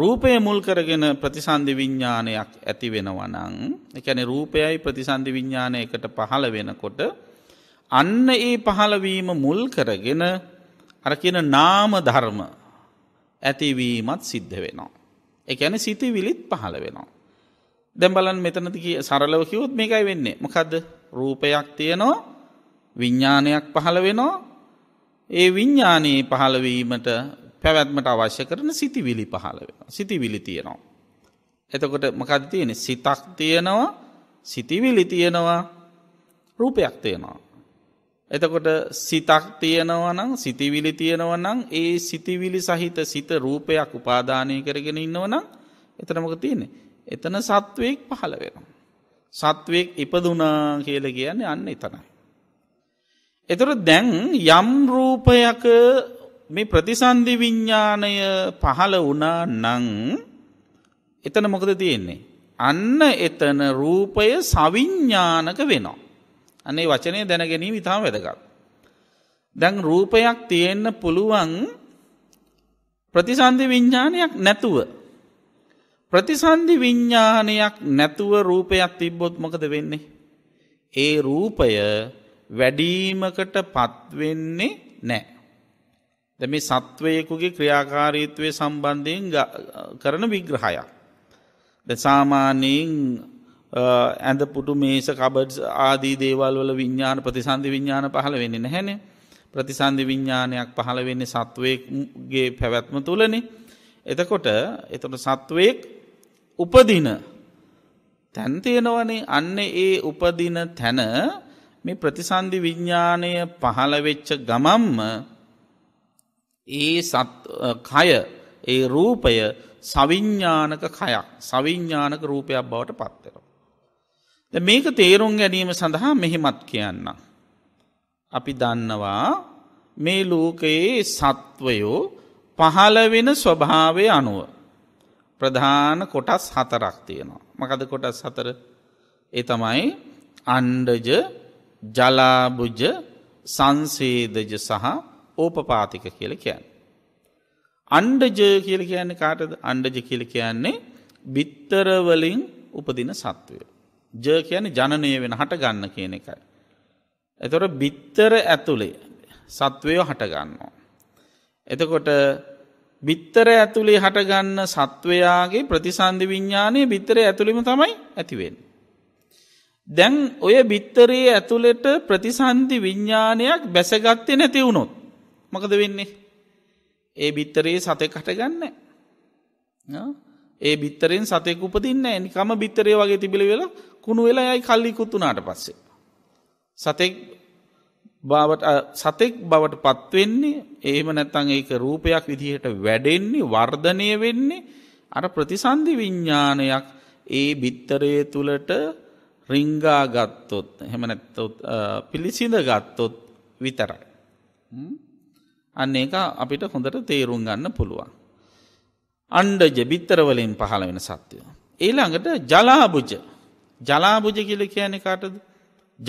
රූපය මුල් කරගෙන ප්‍රතිසන්ධි විඤ්ඥානයක් ඇති වෙනවනං එකැන රූපයයි ප්‍රතිසන්ධි විඤ්ඥානය එකට පහළ වෙනකොට අන්න ඒ පහළවීම මුල් කරගෙන අරකින නාම ධර්ම ඇතිවීමත් සිද්ධ වෙනවා. එකැන සිතිවිලිත් පහළ වෙනවා. දැම් බලන් මෙතනතික සරලව කිවොත් මේකයි වෙන්නේ මොකද රූපයක් තියනවා විඤ්ඥානයක් පහළ වෙනවා ඒ විඤ්ඥානයේ පහළවීමට පැවැත්මට අවශ්‍ය කරන සිතිවිලි පහළ වෙන සිතිවිලි තියෙනවා. එතකොට මකද තියෙන සිතක් තියෙනවා සිතිවිලි තියෙනවා රූපයක් තියෙනවා. එතකොට සිතක් තියෙනවා නම් සිතිවිලි තියෙනවා නම් ඒ සිතිවිලි සහිත සිත රූපයක් උපාදානය කරගෙන ඉන්නව නම් එතනමක තියන්නේ එතන සත්වයෙක් පහළ වෙනවා. සත්වයෙක් ඉපදුනා කියල කියන්නේ අන්න එතනයි. එතුර දැන් යම් රූපයක මේ ප්‍රතිසන්ධි විඤ්ඥානය පහළ වනා නං එතන මොකද තියෙන්නේ. අන්න එතන රූපය සවිඤ්ඥානක වෙනවා. අනේ වචනය දැනගැනීම ඉතාම වැදගත්. දැන් රූපයක් තියෙන්න පුළුවන් ප්‍රතිසන්ධි විඤ්ඥානයක් නැතුව ප්‍රතිසන්ධි විඤ්ඥානයක් නැතුව රූපයක් තිබ්බොත් මොකද වෙන්නේ. ඒ රූපය වැඩීමකට පත්වෙන්නේ නෑ. දැම සත්වයකුගේ ක්‍රියාකාරීත්වය සම්බන්ධයෙන් කරන විග්‍රහයක්. දසාමානයෙන් ඇඳ පුටු මේස කබඩ් ආදී දේවල් වල විඤ්ඥාන ප්‍රතිසන්ධි විඤ්ඥාන පහළ වෙන්නේ නැහැන ප්‍රතිසන්ධි විඤ්ඥානයක් පහළ වෙන්නේ සත්වයගේ පැවැත්ම තුලනේ. එතකොට එතට සත්වයෙක් උපදින තැන්තියෙනවනේ අන්න ඒ උපදින තැන මේ ප්‍රතිසන්ධි විඤ්ඥානය පහළවෙච්ච ගමම්ම ඒ කය ඒ රූපය සවිඤ්ඥානක කයක් සවිඤ්ඥානක රූපයක් බවට පත්වෙන. මේක තේරුම් ගැනීම සඳහා මෙහෙමත් කියන්න. අපි දන්නවා මේ ලෝකයේ සත්වයෝ පහළවෙන ස්වභාවය අනුව. ප්‍රධාන කොටස් හතරක් තියෙනවා. මකද කොටස් හතර ඒ තමයි අන්ඩජ ජලාබුජ සංසේදජ සහ ඕපපාතික කියල කියන්න. අන්ඩජ කියල කියන්නේ කාටද අන්ඩජ කියල කියන්නේ බිත්තරවලින් උපදින සත්වය. ජ කියන ජනනය වෙන හට ගන්න කියන එකයි. එතොට බිත්තර ඇතුළේ සත්වයෝ හටගන්නවා. එතකොට බිත්තර ඇතුළේ හටගන්න සත්වයාගේ ප්‍රතිසන්ධි විඤ්ඥානය බිත්තර ඇතුළිම තමයි ඇතිවෙන්. දැන් ඔය බිත්තරයේ ඇතුළෙට ප්‍රතිසන්ධි විඤ්ඥානයක් බැසගත්තය නැතිවුණොත් මකද වෙන්නේ. ඒ බිත්තරයේ සතෙක් හටගන්න. ඒ බිත්තරෙන් සතෙක උපදින්න නිකම බිත්තරය වගේ තිබිලි වෙලා කුණු වෙලා යයි කල්ලි කුත්තුනාට පස්සේ. සතෙක් බවට සතෙක් බවට පත්වෙන්නේ ඒම නැතන් ඒක රූපයක් විදිහට වැඩෙන්නේ වර්ධනය වෙන්නේ අර ප්‍රතිසන්ධි විඤ්ඥානයක් ඒ බිත්තරය තුළට රිංගා ගත්තොත් හෙමනැත්තොත් පිළිසිඳ ගත්තොත් විතරයි. අන්න ඒක අපිට හොඳට තේරුම් ගන්න පුළුවන්. අන්ඩජ බිත්තරවලින් පහළ වෙන සත්‍යය. ඒළඟට ජලාබුජ ජලාබුජ කියල කියන කාටද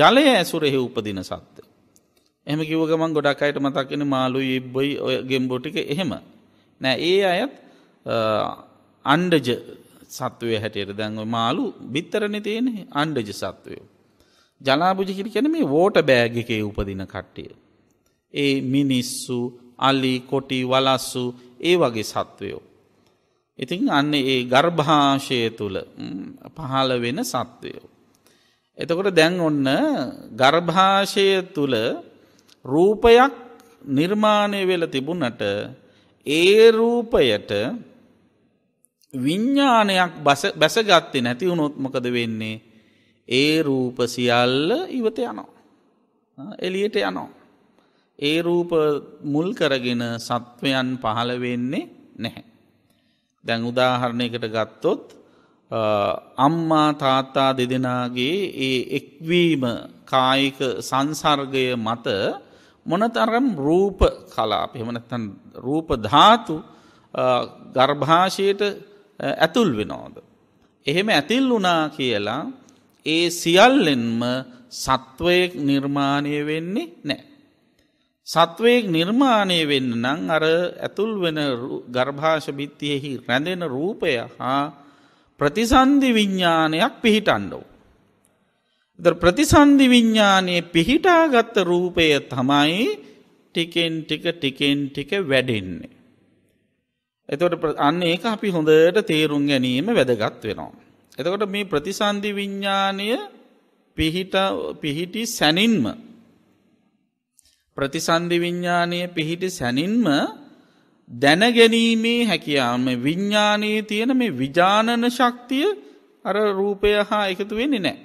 ජලය ඇසුරෙහි උපදින සත්‍යය. එහම කිව ගමන් ගොඩක් අයට මතක්කෙන මාලු ඉබ්බයි ඔය ගෙම්බෝටික එහෙම. නෑ ඒ අයත් අන්ඩජ සත්වය හැටියට දැන්ව මාලු බිත්තරණ තියෙන අන්ඩජ සත්වයෝ. ජලාබුජ කිරි කැන මේ වෝට බෑග එකේ උපදින කට්ටිය. ඒ මිනිස්සු අල්ලි කොටි වලස්සු ඒ වගේ සත්වයෝ. ඉතින් අන්න ඒ ගර්භාෂය තුළ පහළ වෙන සත්වයෝ. එතකොට දැන් ඔන්න ගර්භාෂය තුළ රූපයක් නිර්මාණය වෙල තිබුණට ඒ රූපයට විඤ්ඥානයක් බැසගත්තේ නැති වුණොත්මකද වෙන්නේ ඒ රූප සියල්ල ඉවත යනවා. එලියට යනවා. ඒ රූප මුල් කරගෙන සත්වයන් පහළ වෙන්නේ නැහැ. දැන් උදාහරණයකට ගත්තොත් අම්මා තාත්තා දෙදෙනගේ ඒ එක්වීම කායික සංසර්ගය මත මොනතරම් රූප කලාප එමනත්තන් රූප ධාතු ගර්භාෂයට ඇතුල් වෙනෝද. එහෙම ඇතිල් වනා කියලා ඒ සියල්ලෙන්ම සත්වයෙක් නිර්මාණය වෙන්නේ නෑ. සත්වයෙක් නිර්මාණය වෙන්න නං අර ඇතුල් වෙන ගර්භාෂභිත්තියෙහි රැඳෙන රූපය හා ප්‍රතිසන්ධි විඤ්ඥානයක් පිහිටන්ඩෝ. ද ප්‍රතිසන්ධි විඤ්ඥානයේ පිහිටාගත්ත රූපය තමයි ටිකෙන් ටික ටිකෙන් ටික වැඩෙන්නේ. එතකට අන්න ඒක අපි හොඳට තේරුම් ගැනීම වැදගත් වෙනවා. එතකොට මේ ප්‍රතිසන්ධි විඤ්ඥානය පිහිටි සැනින්ම ප්‍රතිසන්ධි විඤ්ඥානය පිහිටි සැනින්ම දැනගැනීමේ හැකියාම විඤ්ඥානයේ තියෙන මේ විජානන ශක්තිය අර රූපය හා එකතු වෙන්නේ නෑ.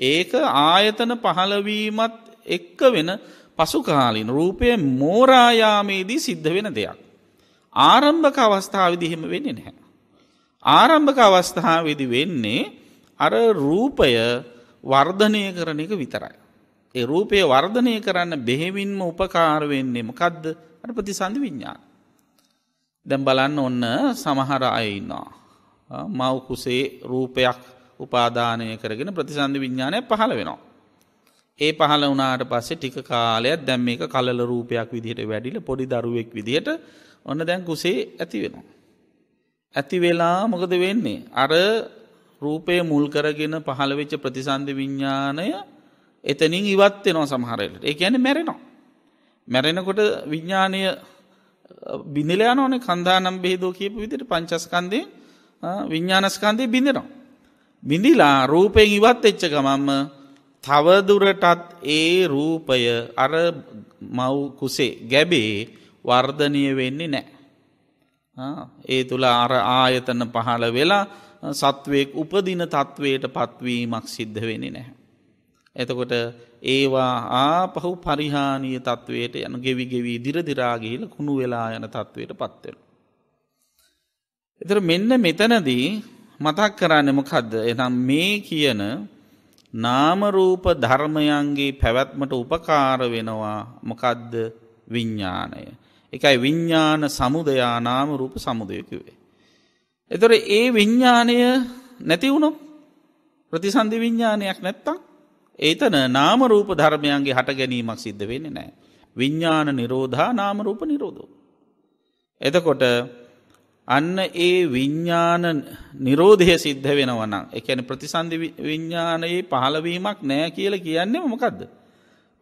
ඒක ආයතන පහළවීමත් එක්ක වෙන පසුකාලින් රූපය මෝරායාමේදී සිද්ධ වෙන දෙයක්. ආරම්භක අවස්ථාවදිහෙම වෙන්නේ නැහැ. ආරම්භක අවස්ථාවේදි වෙන්නේ අර රූපය වර්ධනය කරන එක විතරයි. ඒ රූපය වර්ධනය කරන්න බෙහෙවින්ම උපකාර වෙන්නේ මොකද්ද? අර ප්‍රතිසන්දි විඥාන. දැන් බලන්න ඔන්න සමහර අය ඉන්නවා. මව් කුසේ රූපයක් උපාදානය කරගෙන ප්‍රතිසන්ධ විඤ්ඥානය පහළ වෙනවා. ඒ පහල වනාට පස්සේ ටික කාලයක් දැම් මේක කලල රූපයක් විදිහට වැඩිල පොඩි දරුවෙක් විදිහට ඔන්න දැන් කුසේ ඇති වෙනවා. ඇති වෙලා මොකද වෙන්නේ. අර රූපය මුල් කරගෙන පහළවෙච්ච ප්‍රතිසන්ධ විඤ්ඥානය එතනින් ඉවත්වෙනවා සමහරයට ඒ ඇන මැරෙනවා. මැරෙනකොට විඤ්ඥානය බිඳලයානන කන්දානම් බේදෝ කියපු විදිට පංචස්කන්දය විඤ්ඥානස්කන්දය බිඳෙනවා. බිඳිලා රූපයෙන් ඉවත් එච්ච ගමම්ම තවදුරටත් ඒ රූපය අර මව්කුසේ ගැබේ වර්ධනය වෙන්නේ නෑ. ඒ තුළ අර ආයතන පහළ වෙලා සත්වයෙක් උපදින තත්ත්වයට පත්වීමක් සිද්ධ වෙනි නැහැ. එතකොට ඒවා ආපහු පරිහානීය තත්ත්වයට යන ගෙවි ගෙවී දිරදිරාගහිල කුණු වෙලා යන තත්ත්වයට පත්වෙන. එතර මෙන්න මෙතනදී මතක් කරන්න මොකක්ද එනම් මේ කියන නාමරූප ධර්මයන්ගේ පැවැත්මට උපකාර වෙනවා මොකදද විඤ්ඥානය. එකයි විඤ්ඥාන සමුදයා නාමරූප සමුදයකිවේ. එතොර ඒ විඤ්ඥානය නැතිවුණු ප්‍රතිසන්ධි විඤ්ඥානයක් නැත්තක් ඒතන නාමරූප ධර්මයන්ගේ හට ගැනීමක් සිද්ධ වෙන්නේ නෑ. විඤ්ඥාන නිරෝධා නාමරූප නිරෝධෝ. එතකොට අන්න ඒ විඤ්ඥාන නිරෝධය සිද්ධ වෙනවනම් එකන ප්‍රතිසන්ධි විඤ්ඥානයේ පහලවීමක් නෑ කියල කියන්නේ මොකක්ද.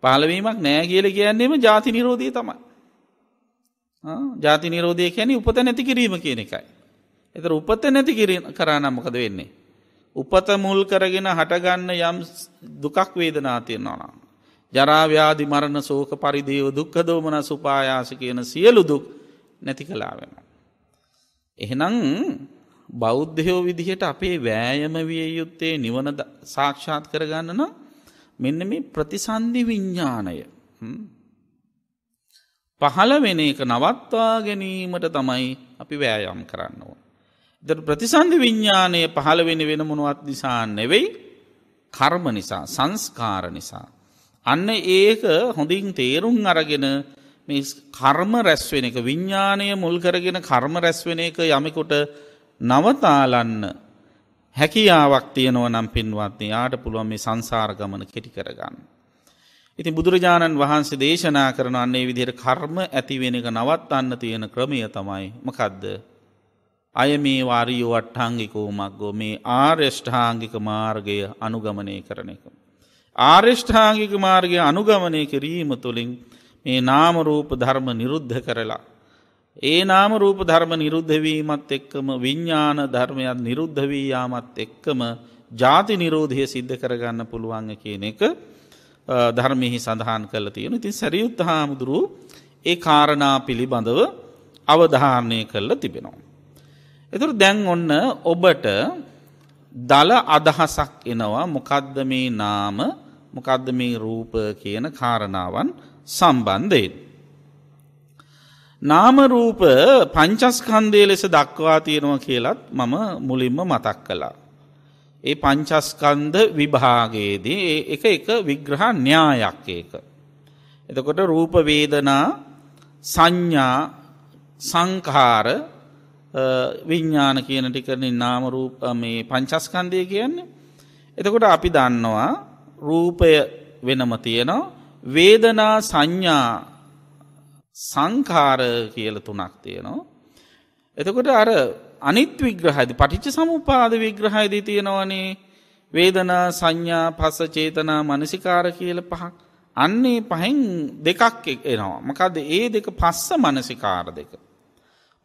පහලවීමක් නෑ කියල කියන්නේම ජාති නිරෝධී තමයි. ජාති නිරෝධය කියැන උපත නැති කිරීම කියන එකයි. එත උපත නැති කරන්න මොකද වෙන්නේ. උපත මුල් කරගෙන හටගන්න යම් දුකක් වේදනා තියෙන්නවා. ජරාව්‍යාධි මරණ සෝක පරිදිව දුක්ක දෝමන සුපායාස කියන සියලු දුක් නැති කලාවෙනවා. එහෙනම් බෞද්ධයෝ විදිහට අපේ වෑයම විය යුත්තේ නිවන සාක්ෂාත් කරගන්න නම් මෙන්න මේ ප්‍රතිසන්ධි විඤ්ඥානය පහළ වෙන එක නවත්වා ගැනීමට තමයි අපි වෑයම් කරන්න ඕන. දට ප්‍රතිසන්ධි විඤ්ඥානය පහළ වෙන වෙන මොනුවත් නිසා නෙවෙයි කර්ම නිසා සංස්කාර නිසා. අන්න ඒක හොඳින් තේරුම් අරගෙන මේ කර්ම රැස්වෙන එක විඤ්ඥානය මුල් කරගෙන කර්ම රැස්වෙන එක යමෙකුට නවතාලන්න හැකියාවක් තියෙනව නම් පින්වත්න්නේ යාට පුළුවන් මේ සංසාර්ගමන කෙටි කරගන්න. ඉති බුදුරජාණන් වහන්සේ දේශනා කරන අන්නේ විදිර කර්ම ඇතිවෙන එක නවත් අන්න තියෙන ක්‍රමය තමයි මකදද. අය මේ වාරියෝ වට්ටංගිකෝ මක්ගෝ මේ ආර්යෂ්ඨාංගික මාර්ගය අනුගමනය කරන එක. ආර්ෂ්ඨාංගික මාර්ගය අනුගමනය කිරීම තුළින් මේ නාමරූප ධර්ම නිරුද්ධ කරලා. ඒ නාමරූප ධර්ම නිරුද්ධවීමත් එක්කම විඤ්ඥාන ධර්මයත් නිරුද්ධවීයාමත් එක්කම ජාති නිරෝධය සිද්ධ කරගන්න පුළුවන්ග කියන එක ධර්මෙහි සඳහන් කල තියෙන ඉතින් සැරියුත් හාමුදුරු ඒ කාරණා පිළිබඳව අවධාරණය කරලා තිබෙනවා. එතුර දැන් ඔන්න ඔබට දල අදහසක් එනවා මොකද්ද මේ නාම මොකද්ද මේ රූප කියන කාරණාවන් සම්බන්ධයෙන්. නාමරූප පංචස්කන්දය ලෙස දක්වා තියෙනවා කියලත් මම මුලින්ම මතක් කළා. ඒ පංචස්කන්ද විභාගයේදී එක එක විග්‍රහ න්‍යායක් ඒක. එතකොට රූපවේදනා සංඥා සංකාර විඤ්ඥාන කියන ටිකරන්නේ නාම රූප මේ පංචස්කන්දය කියන්නේ. එතකොට අපි දන්නවා රූපය වෙනම තියෙනවා වේදනා සංඥා සංකාර කියල තුනක් තියනවා. එතකොට අර අනිත් විග්‍රහයිද පටිච්ච සමුපාද විග්‍රහයිදී තියෙනවනේ වේදනා සංඥා පස චේතනා මනසිකාර කියල පහක් අන්නේ පහෙන් දෙකක් එනවා මකද ඒ දෙක පස්ස මනසිකාර දෙක.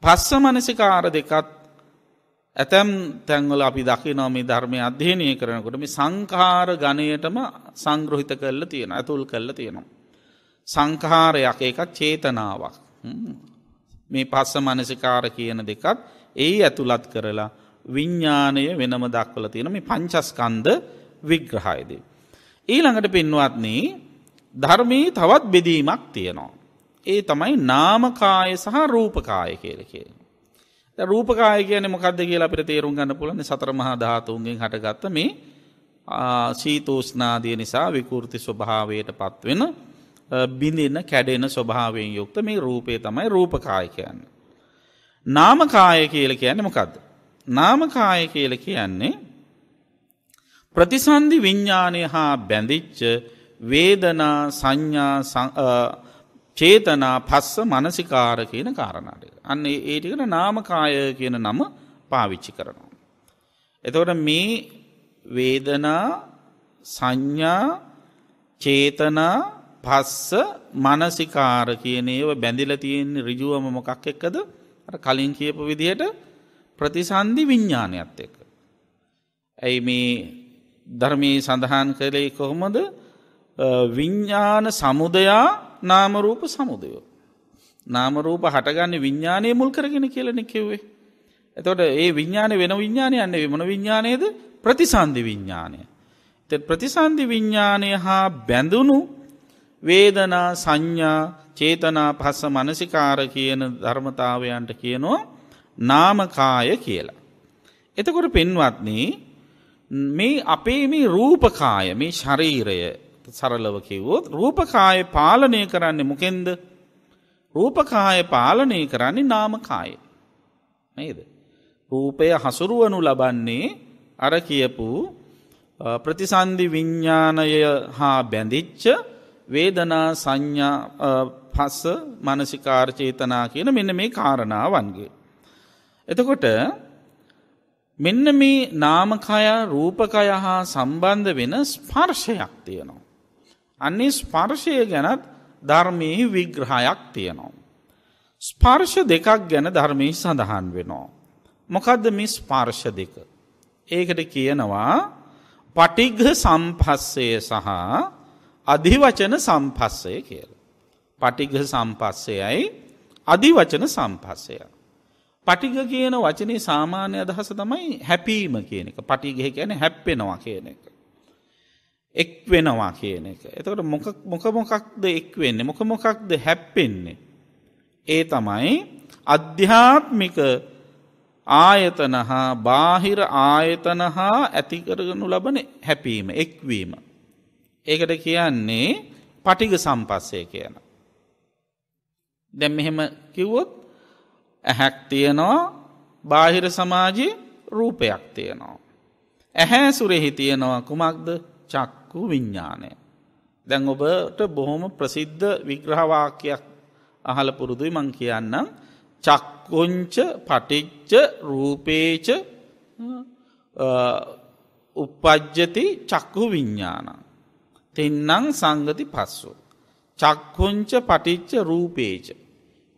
පස්ස මනසිකාර දෙකත් ඇතැම් තැන්වල අපි දකිනෝ මේ ධර්මය අධ්‍යයනය කරනකොට මේ සංකාර ගණයටම සංග්‍රහිත කරල තියෙන ඇතුල් කරල තියෙනවා. සංකාරයක් එකක් චේතනාවක්. මේ පස්ස මනසිකාර කියන දෙකත් ඒ ඇතුළත් කරලා විඤ්ඥානය වෙනම දක්වල තියෙන මේ පංචස්කන්ද විග්‍රහයදී. ඊළඟට පෙන්වත්න්නේ ධර්මී තවත් බෙදීමක් තියෙනවා. ඒ තමයි නාමකාය සහ රූපකාය කියලකේ. රූපකාය කියන මොකක්ද කියලා අපිට තේරුම් ගන්න පුළන සතර මහා ධාතුන්ගෙන් හටගත්ත මේ ශීතෝෂ්නාදය නිසා විකෘති ස්වභාවයට පත්වෙන බිඳන්න කැඩෙන ස්වභාවයෙන් යුක්ත මේ රූපය තමයි රූපකාය කියන්න. නාමකාය කියල කියන්න මොකක්ද. නාමකාය කියල කියන්නේ ප්‍රතිසන්ධි විඤ්ඥානය හා බැඳිච්ච වේදනා සංඥා චේතනා පස්ස මනසිකාර කියන කාරණාට. අන්න ඒටිකට නාමකාය කියන නම පාවිච්චි කරනවා. එතවට මේ වේදනා සංඥා චේතනා පස්ස මනසිකාර කියන ඒව බැඳිල තියෙන් රිජුවම මොකක් එක්කද කලින් කියපු විදියට ප්‍රතිසන්ධි විඤ්ඥානයත් එක. ඇයි මේ ධර්මී සඳහන් කළේ කොහොමද විඤ්ඥාන සමුදයා නාමරූප සමුදයෝ. නාමරූප හටගන්න විඤ්ඥානය මුල් කරගෙන කියලන කිව්වේ. එතොට ඒ විඤ්ඥාන වෙන විඤ්ඥානය යන්න විමන විඤ්ඥානයේද ප්‍රතිසන්ධි විඤ්ඥානය. ත ප්‍රතිසන්ධි විඤ්ඥානය හා බැඳුණු වේදනා සංඥා චේතනා පස්ස මනසිකාර කියන ධර්මතාවයන්ට කියනවා නාමකාය කියලා. එතකොට පෙන්වත්න්නේ මේ අපේ මේ රූපකාය මේ ශරීරය සරලව කිව්වොත් රූපකාය පාලනය කරන්නේ මොකෙන්ද රූපකාය පාලනය කරන්නේ නාමකාය නේද. රූපය හසුරුවනු ලබන්නේ අර කියපු ප්‍රතිසන්ධි විඤ්ඥානය හා බැඳිච්ච වේදනා සංඥා පස්ස මනසිකාර්චේතනා කියන මෙන්න මේ කාරණාවන්ගේ. එතකොට මෙන්න මේ නාමකය රූපකය හා සම්බන්ධ වෙන ස්පර්ශයක් තියනවා. අන්නේ ස්පර්ශය ගැනත් ධර්මයෙහි විග්‍රහයක් තියෙනවා. ස්පර්ශ දෙකක් ගැන ධර්මයෙහි සඳහන් වෙනවා. මොකදද මේ ස්පර්ශ දෙක. ඒකට කියනවා පටිග්හ සම්පස්සය සහ අධිවචන සම්පස්සය කියල. පටිග්හ සම්පස්සයයි අධිවචන සම්පස්සය. පටිග කියන වචනේ සාමාන්‍ය අදහස තමයි හැපීම කියන එක පටිගහ කියන හැප්පෙනවා කියන එක. එක් වෙනවා කියන එක. එතකට මොක මොකක්ද එක් වෙන්නේ මොක මොකක්ද හැප්පෙන්නේ. ඒ තමයි අධ්‍යාත්මික ආයතන හා බාහිර ආයතන හා ඇතිකරගනු ලබන හැපීම එක්වීම. ඒකට කියන්නේ පටිග සම්පස්සය කියන. දැම් මෙහෙම කිව්වොත් ඇහැක් තියනවා බාහිර සමාජයේ රූපයක් තියනවා. ඇහැ සුරෙහි තියනවා කුමක්ද චක්කු විඤ්ඥානය. දැන් ඔබට බොහොම ප්‍රසිද්ධ විග්‍රහවාකයක් අහල පුරුදුයි මං කියන්නම් චක්කොංච පටිච්ච රූපේච උපජ්ජති චක්කු විඤ්ඥාන. තින්නං සංගති පස්සු. චක්කුංච පටිච්ච රූපේච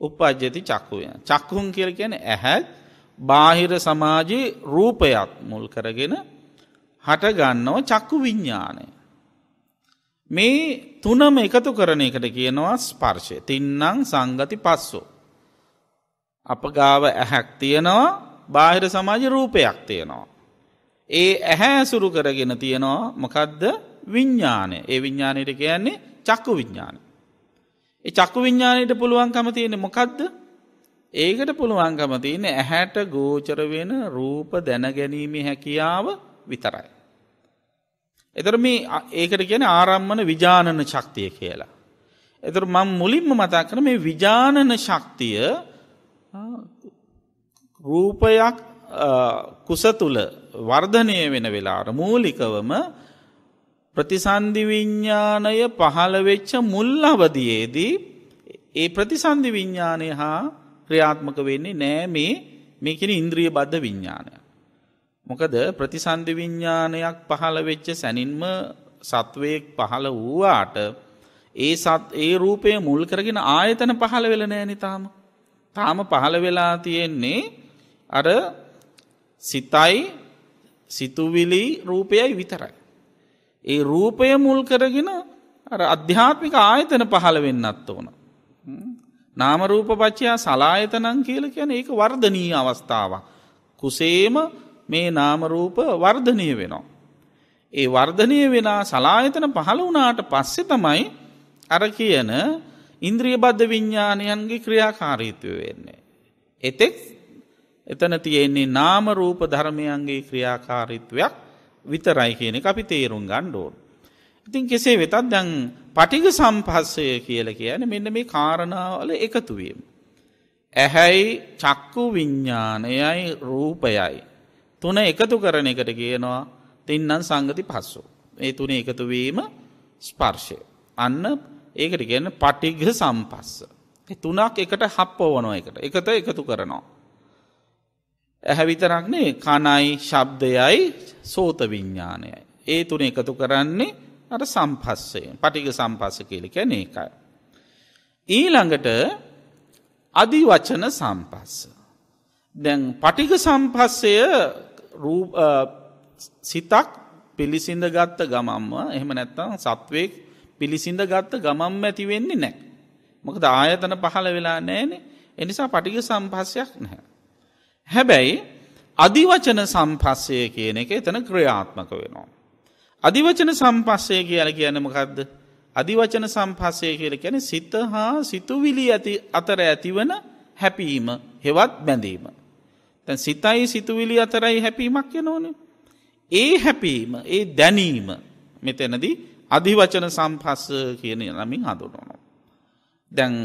උපජ්ජති චක්කුය. චක්කුන් කියල කියන ඇහැත් බාහිර සමාජයේ රූපයක් මුල් කරගෙන හටගන්නව චක්කු විඤ්ඥානය. මේ තුනම එකතු කරන එකට කියනවා ස්පර්ශය තින්නං සංගති පස්සෝ. අප ගාව ඇහැක් තියෙනවා බාහිර සමාජ රූපයක් තියෙනවා. ඒ ඇහැ සුරු කරගෙන තියෙනවා මොකදද විඤ්ඥානය ඒ විඤ්ඥානයට කියන්නේ චක්කු විඤ්ඥාන. ඒ චක්කු විඤ්ඥානයට පුළුවන්කම තියෙන මොකක්ද ඒකට පුළුවන්කම තියෙන ඇහැට ගෝචර වෙන රූප දැනගැනීමේ හැකියාව විතරයි. එතර මේ ඒකට කියන ආරම්මන විජානන ශක්තිය කියලා. එතර මං මුලින්ම මතා කර මේ විජානන ශක්තිය රූපයක් කුස තුළ වර්ධනය වෙන වෙලාට මූලිකවම ප්‍රතිසන්ධිවිඤ්ඥානය පහළවෙච්ච මුල් අවදියේදී ඒ ප්‍රතිසන්ධි විඤ්ඥානය හා ක්‍රියාත්මක වෙන්නේ නෑ මේ මේකෙන ඉන්ද්‍රිය බද්ධ විඤ්ඥානය. මොකද ප්‍රතිසන්ධි විඤ්ඥානයක් පහළ වෙච්ච සැනින්ම සත්වයෙක් පහළ වූවාට ඒ සත් ඒ රූපය මුල් කරගෙන ආයතන පහළ වෙල නෑ නිතාම. තාම පහළ වෙලා තියෙන්නේ අර සිතයි සිතුවිලි රූපයයි විතරයි. ඒ රූපය මුල් කරගෙන අධ්‍යාත්මික ආයතන පහළ වෙන්නත් ඕන. නාමරූප පච්චයා සලායතනං කියල කියන ඒක වර්ධනී අවස්ථාව. කුසේම මේ නාමරූප වර්ධනය වෙනවා. ඒ වර්ධනය වෙලා සලායතන පහළ වනාට පස්සෙ තමයි අර කියන ඉන්ද්‍රිය බද්ධ විඤ්ඥානයන්ගේ ක්‍රියාකාරීත්වය වෙන්නේ. එතෙක් එතන තියෙන්නේ නාමරූප ධර්මයන්ගේ ක්‍රියාකාරීත්වයක් විතරයි කියන අපි තේරුම් ගණ්ඩෝන්. ඉතින් කෙසේ වෙතත් දැන් පටිග සම්පස්සය කියල කියන මෙන්න මේ කාරණාවල එකතුවීම. ඇහැයි චක්කු විඤ්ඥානයයි රූපයයි. තුන එකතු කරන එකට කියනවා තින්නන් සංගති පස්සු. ඒ තුන එකතුවීම ස්පර්ශය. අන්න ඒකට කියන්න පටිග සම්පස්ස. තුනක් එකට හප්පෝවනෝ එකට එකත එකතු කරනවා. ඇහැ විතරක්නේ කණයි ශබ්දයයි සෝත විඤ්ඥානයයි. ඒ තුන එකතු කරන්නේ අර සම්පස්සය පටිග සම්පස්ස කියලික නකයි. ඊළඟට අධිවචන සම්පස්ස. දැන් පටික සම්පස්සය සිතක් පිළිසිඳ ගත්ත ගමම්ම එහෙම නැත්තං සත්වයෙක් පිළිසිඳ ගත්ත ගමම් ඇති වෙන්නේ නැක්. මොකද ආයතන පහළ වෙලා නෑනේ එනිසා පටික සම්පස්සයක් නැහැ. හැබැයි අධිවචන සම්පස්සය කියන එක එතන ක්‍රියාත්මක වෙනවා. අධිවචන සම්පස්සය කියල කියනමකක්ද. අධිවචන සම්පස්සය කියල කියැන සිත හා සිතුවිලි ඇති අතර ඇතිවන හැපීම හෙවත් බැඳීම. තැන් සිතයි සිතුවිලි අතරයි හැපීමක් යනෝන. ඒ හැපීම ඒ දැනීම මෙතැනදී අධිවචන සම්පස්ස කියන නමින් හඳුනොනො. දැන්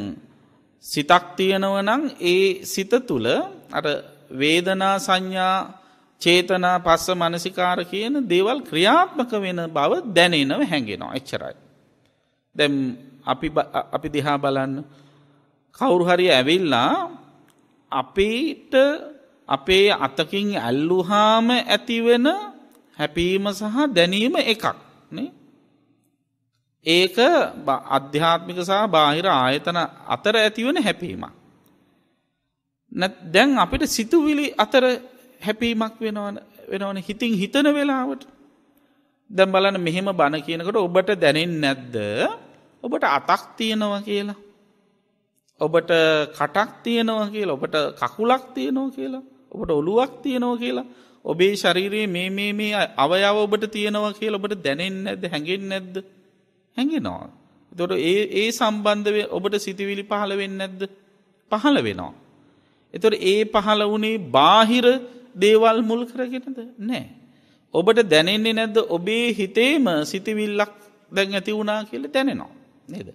සිතක් තියෙනවනං ඒ සිත තුළ අර වේදනා සංඥා චේතනා පස්ස මනසිකාර කියන දේවල් ක්‍රියාත්මක වෙන බව දැනෙනව හැඟෙනවා එච්චරයි. දැම් අපි දිහා බලන්න කවුරුහරි ඇවිල්ලා අපිට අපේ අතකින් ඇල්ලුහාම ඇතිවෙන හැපීම සහ දැනීම එකක් ඒක අධ්‍යාත්මික සහ බාහිර ආයතන අතර ඇතිවන හැපීමක්. දැන් අපිට සිතුවිලි අතර හැපීමක් වෙනවන හිතින් හිතන වෙලාවට දැම් බලන මෙහෙම බණ කියනකට ඔබට දැනෙන් නැද්ද ඔබට අතක් තියෙනවා කියලා. ඔබට කටක් තියෙනවා කියලා ඔබට කකුලක් තියෙනවා කියලා ඔබට ඔලුවක් තියෙනවා කියලා ඔබේ ශරීරයේ මේ මේ මේ අවයාව ඔබට තියෙනවා කියලා ඔබට දැනෙන් නැද හැඟෙන් නැද්ද හැඟෙනවා. තොට ඒ ඒ සම්බන්ධව ඔබට සිතිවිලි පහළ වෙන්න ඇද්ද පහළ වෙනවා. එතොට ඒ පහළ වනේ බාහිර දේවල් මුල් කරගෙනද නෑ. ඔබට දැනෙන්නේ නැද්ද ඔබේ හිතේම සිතිවිල්ලක් දැන් ඇති වුණා කියල දැනෙනවා. නේද.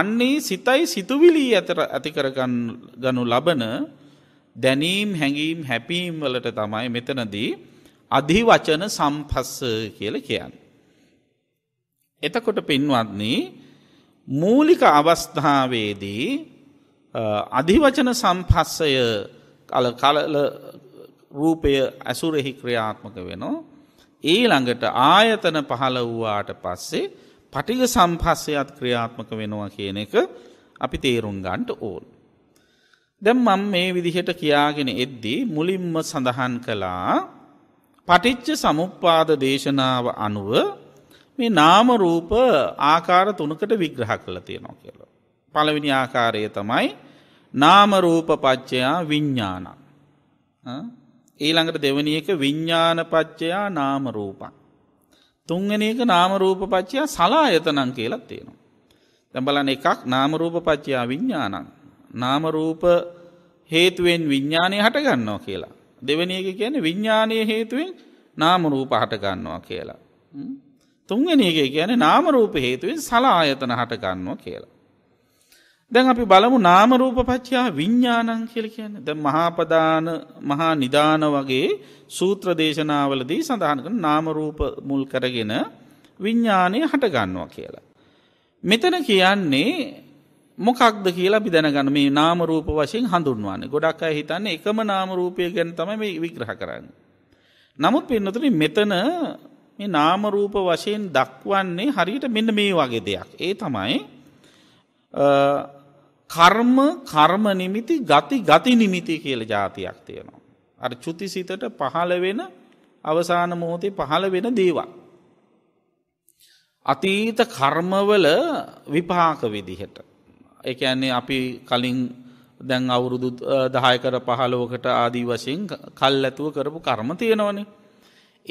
අන්නේ සිතයි සිතුවිලී ඇතර ඇතිකරගනු ලබන දැනීම් හැඟීම් හැපීම් වලට තමයි මෙතනදී අධිවචන සම්පස්ස කියල කියන්න. එතකොට පින්වත්න්නේ මූලික අවස්ථාවේදී අධිවචන සම්පස්සය කලල රූපය ඇසුරෙහි ක්‍රියාත්මක වෙනෝ. ඒ ළඟට ආයතන පහළ වූවාට පස්සේ පටිග සම්පස්සයත් ක්‍රියාත්මක වෙනවා කියන එක අපි තේරුම් ගන්ට ඕල්. දැම් මං මේ විදිහට කියාගෙන එද්දී මුලින්ම සඳහන් කළා පටිච්ච සමුපාද දේශනාව අනුව මේ නාම රූප ආකාර තුනකට විග්‍රහ කළ තියෙනවා කියලා. පළවිනි ආකාරය තමයි නාමරූප පච්චයා විඤ්ඥාන. ඊළඟට දෙවනි එක විඤ්ඥාන පච්චයා නාමරූපන්. තුන්ගනි එක නාමරූප පච්චයා සලායතනං කියලත් තියෙනවා. තැබලන එකක් නාමරූප පච්චයා විඤ්ඥානං නාම රූප හේතුවෙන් විඤ්ඥානය හටගන්නවා කියලා. දෙවනියක කියන විඤ්ඥානය හේතුවෙන් නාමරූප හටගන්නවා කියලා. තුන්ගනියක කියන නාමරූප හේතුවෙන් සලායතන හටගන්නවා කියලා. දැන් අපි බලමු නාමරූප පච්චා විඤ්ඥානං කියල කියන ද මහාපදාන මහා නිධාන වගේ සූත්‍ර දේශනාවලදී සඳහනකන නාමරූප මුල් කරගෙන විඤ්ඥානය හටගන්නවා කියලා. මෙතන කියන්නේ මොකක්ද කියලා අපි දැනගන්න මේ නාම රූප වශයෙන් හඳුන්වන්නේ ගොඩක් අය හිතන්නේ එකම නාම රූපය ගැන තමයි මේ විග්‍රහ කරන්නේ. නමුත් පින්නතුනි මෙතන මේ නාම රූප වශයෙන් දක්වන්නේ හරියට මෙන්න මේ වගේ දෙයක්. ඒ තමයි කර්ම කර්ම නිමිති ගති ගති නිමිති කියලා જાතියක් තියෙනවා. අර චුතිසිතට පහළ වෙන අවසාන මොහොතේ පහළ වෙන දේවල්. අතීත කර්මවල විපාක විදිහට එකන්නේ අපි කලින් දැන් අවුරුදු දහයකර පහලෝකට ආදී වශයෙන් කල් ඇතුව කරපු කර්ම තියෙනවන.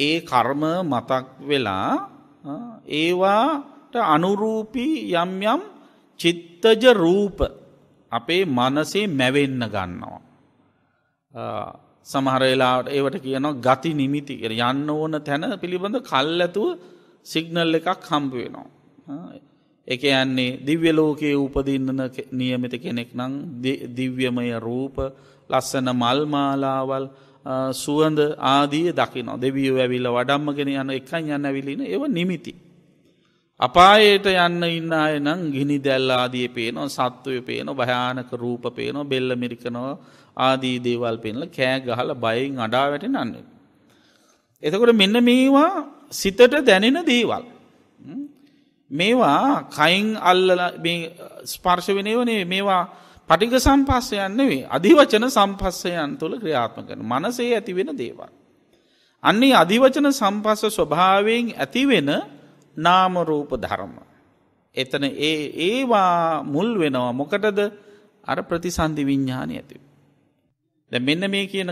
ඒ කර්ම මතක් වෙලා ඒවාට අනුරූපී යම් යම් චිත්තජ රූප අපේ මනසේ මැවෙන්න ගන්නවා. සමහරලාට ඒවට කියනවා ගති නිමිති යන්න ඕන තැන පිළිබඳ කල් ඇතුව සිගනල් එකක් හම්බ වෙනවා. එක යන්නේ දිව්‍ය ලෝකයේ උපදින්නන නියමිත කෙනෙක් නං දිව්‍යමය රූප ලස්සන මල්මාලාවල් සුවඳ ආදී දකිනවා දෙවියෝ ඇවිල්ල වඩම්මගෙන යන එකයි යන්න ඇවිලින ඒව නිමිති. අපායට යන්න ඉන්න අය නම් ගිනි දැල්ල ආදිය පේනවා සත්වය පේන භයානක රූප පේනවා බෙල්ල මිරිකනෝ ආදී දේවල් පෙන්ල කෑ ගහල බයින් අඩා වැටෙනන්නේ. එතකොට මෙන්න මේවා සිතට දැනෙන දේවල්. මේවා කයින් අල්ල ස්පර්ශවනයවනේ මේවා පටික සම්පස්සයන්න වේ අධිවචන සම්පස්සයන් තුළ ක්‍රියාත්ම කරන මනසේ ඇතිවෙන දේවල්. අන්නේ අධිවචන සම්පස්ස ස්වභාවයෙන් ඇතිවෙන නාමරූප ධර්ම. එතන ඒ ඒවා මුල් වෙනවා මොකටද අර ප්‍රතිසන්ධි විඤ්ඥානය ඇති. ද මෙන්න මේ කියන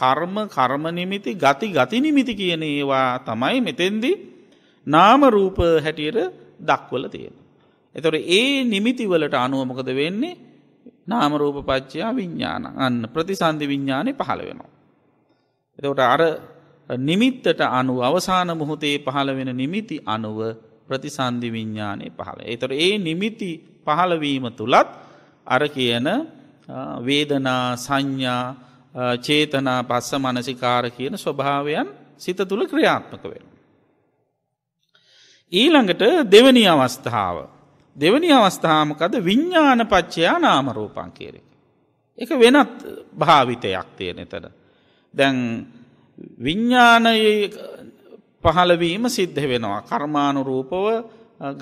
කර්ම කර්ම නිමිති ගති ගති නිමිති කියන ඒවා තමයි මෙතෙන්දි නාමරූප හැටියට දක්වල තියෙන. එතොට ඒ නිමිතිවලට අනුවමකද වෙන්නේ නාමරූපපච්චයා විඤ්ඥාන අන්න ප්‍රතිසන්ධි විඤ්ඥානය පහළ වෙනවා. එතකොට අර නිමිත්තට අනු අවසාන මුහොතේ පහළ වෙන නිමිති අනුව ප්‍රතිසන්ධි විඤ්ඥානය පහළ. එතොට ඒ නිමිති පහළවීම තුළත් අර කියන වේදනා සංඥා චේතනා පස්ස මනසිකාර කියන ස්වභාවයන් සිත තුළ ක්‍රියාත්මක වෙන. ඊළඟට දෙවනි අවස්ථාව. දෙවනි අවස්ථාමකද විඤ්ඥාන පච්චයා නාමරූපන් කියරෙක. එක වෙනත් භාවිතයක් තියෙන එතන. දැන් විඤ්ඥානයේ පහළවීම සිද්ධ වෙනවා. කර්මානුරූපව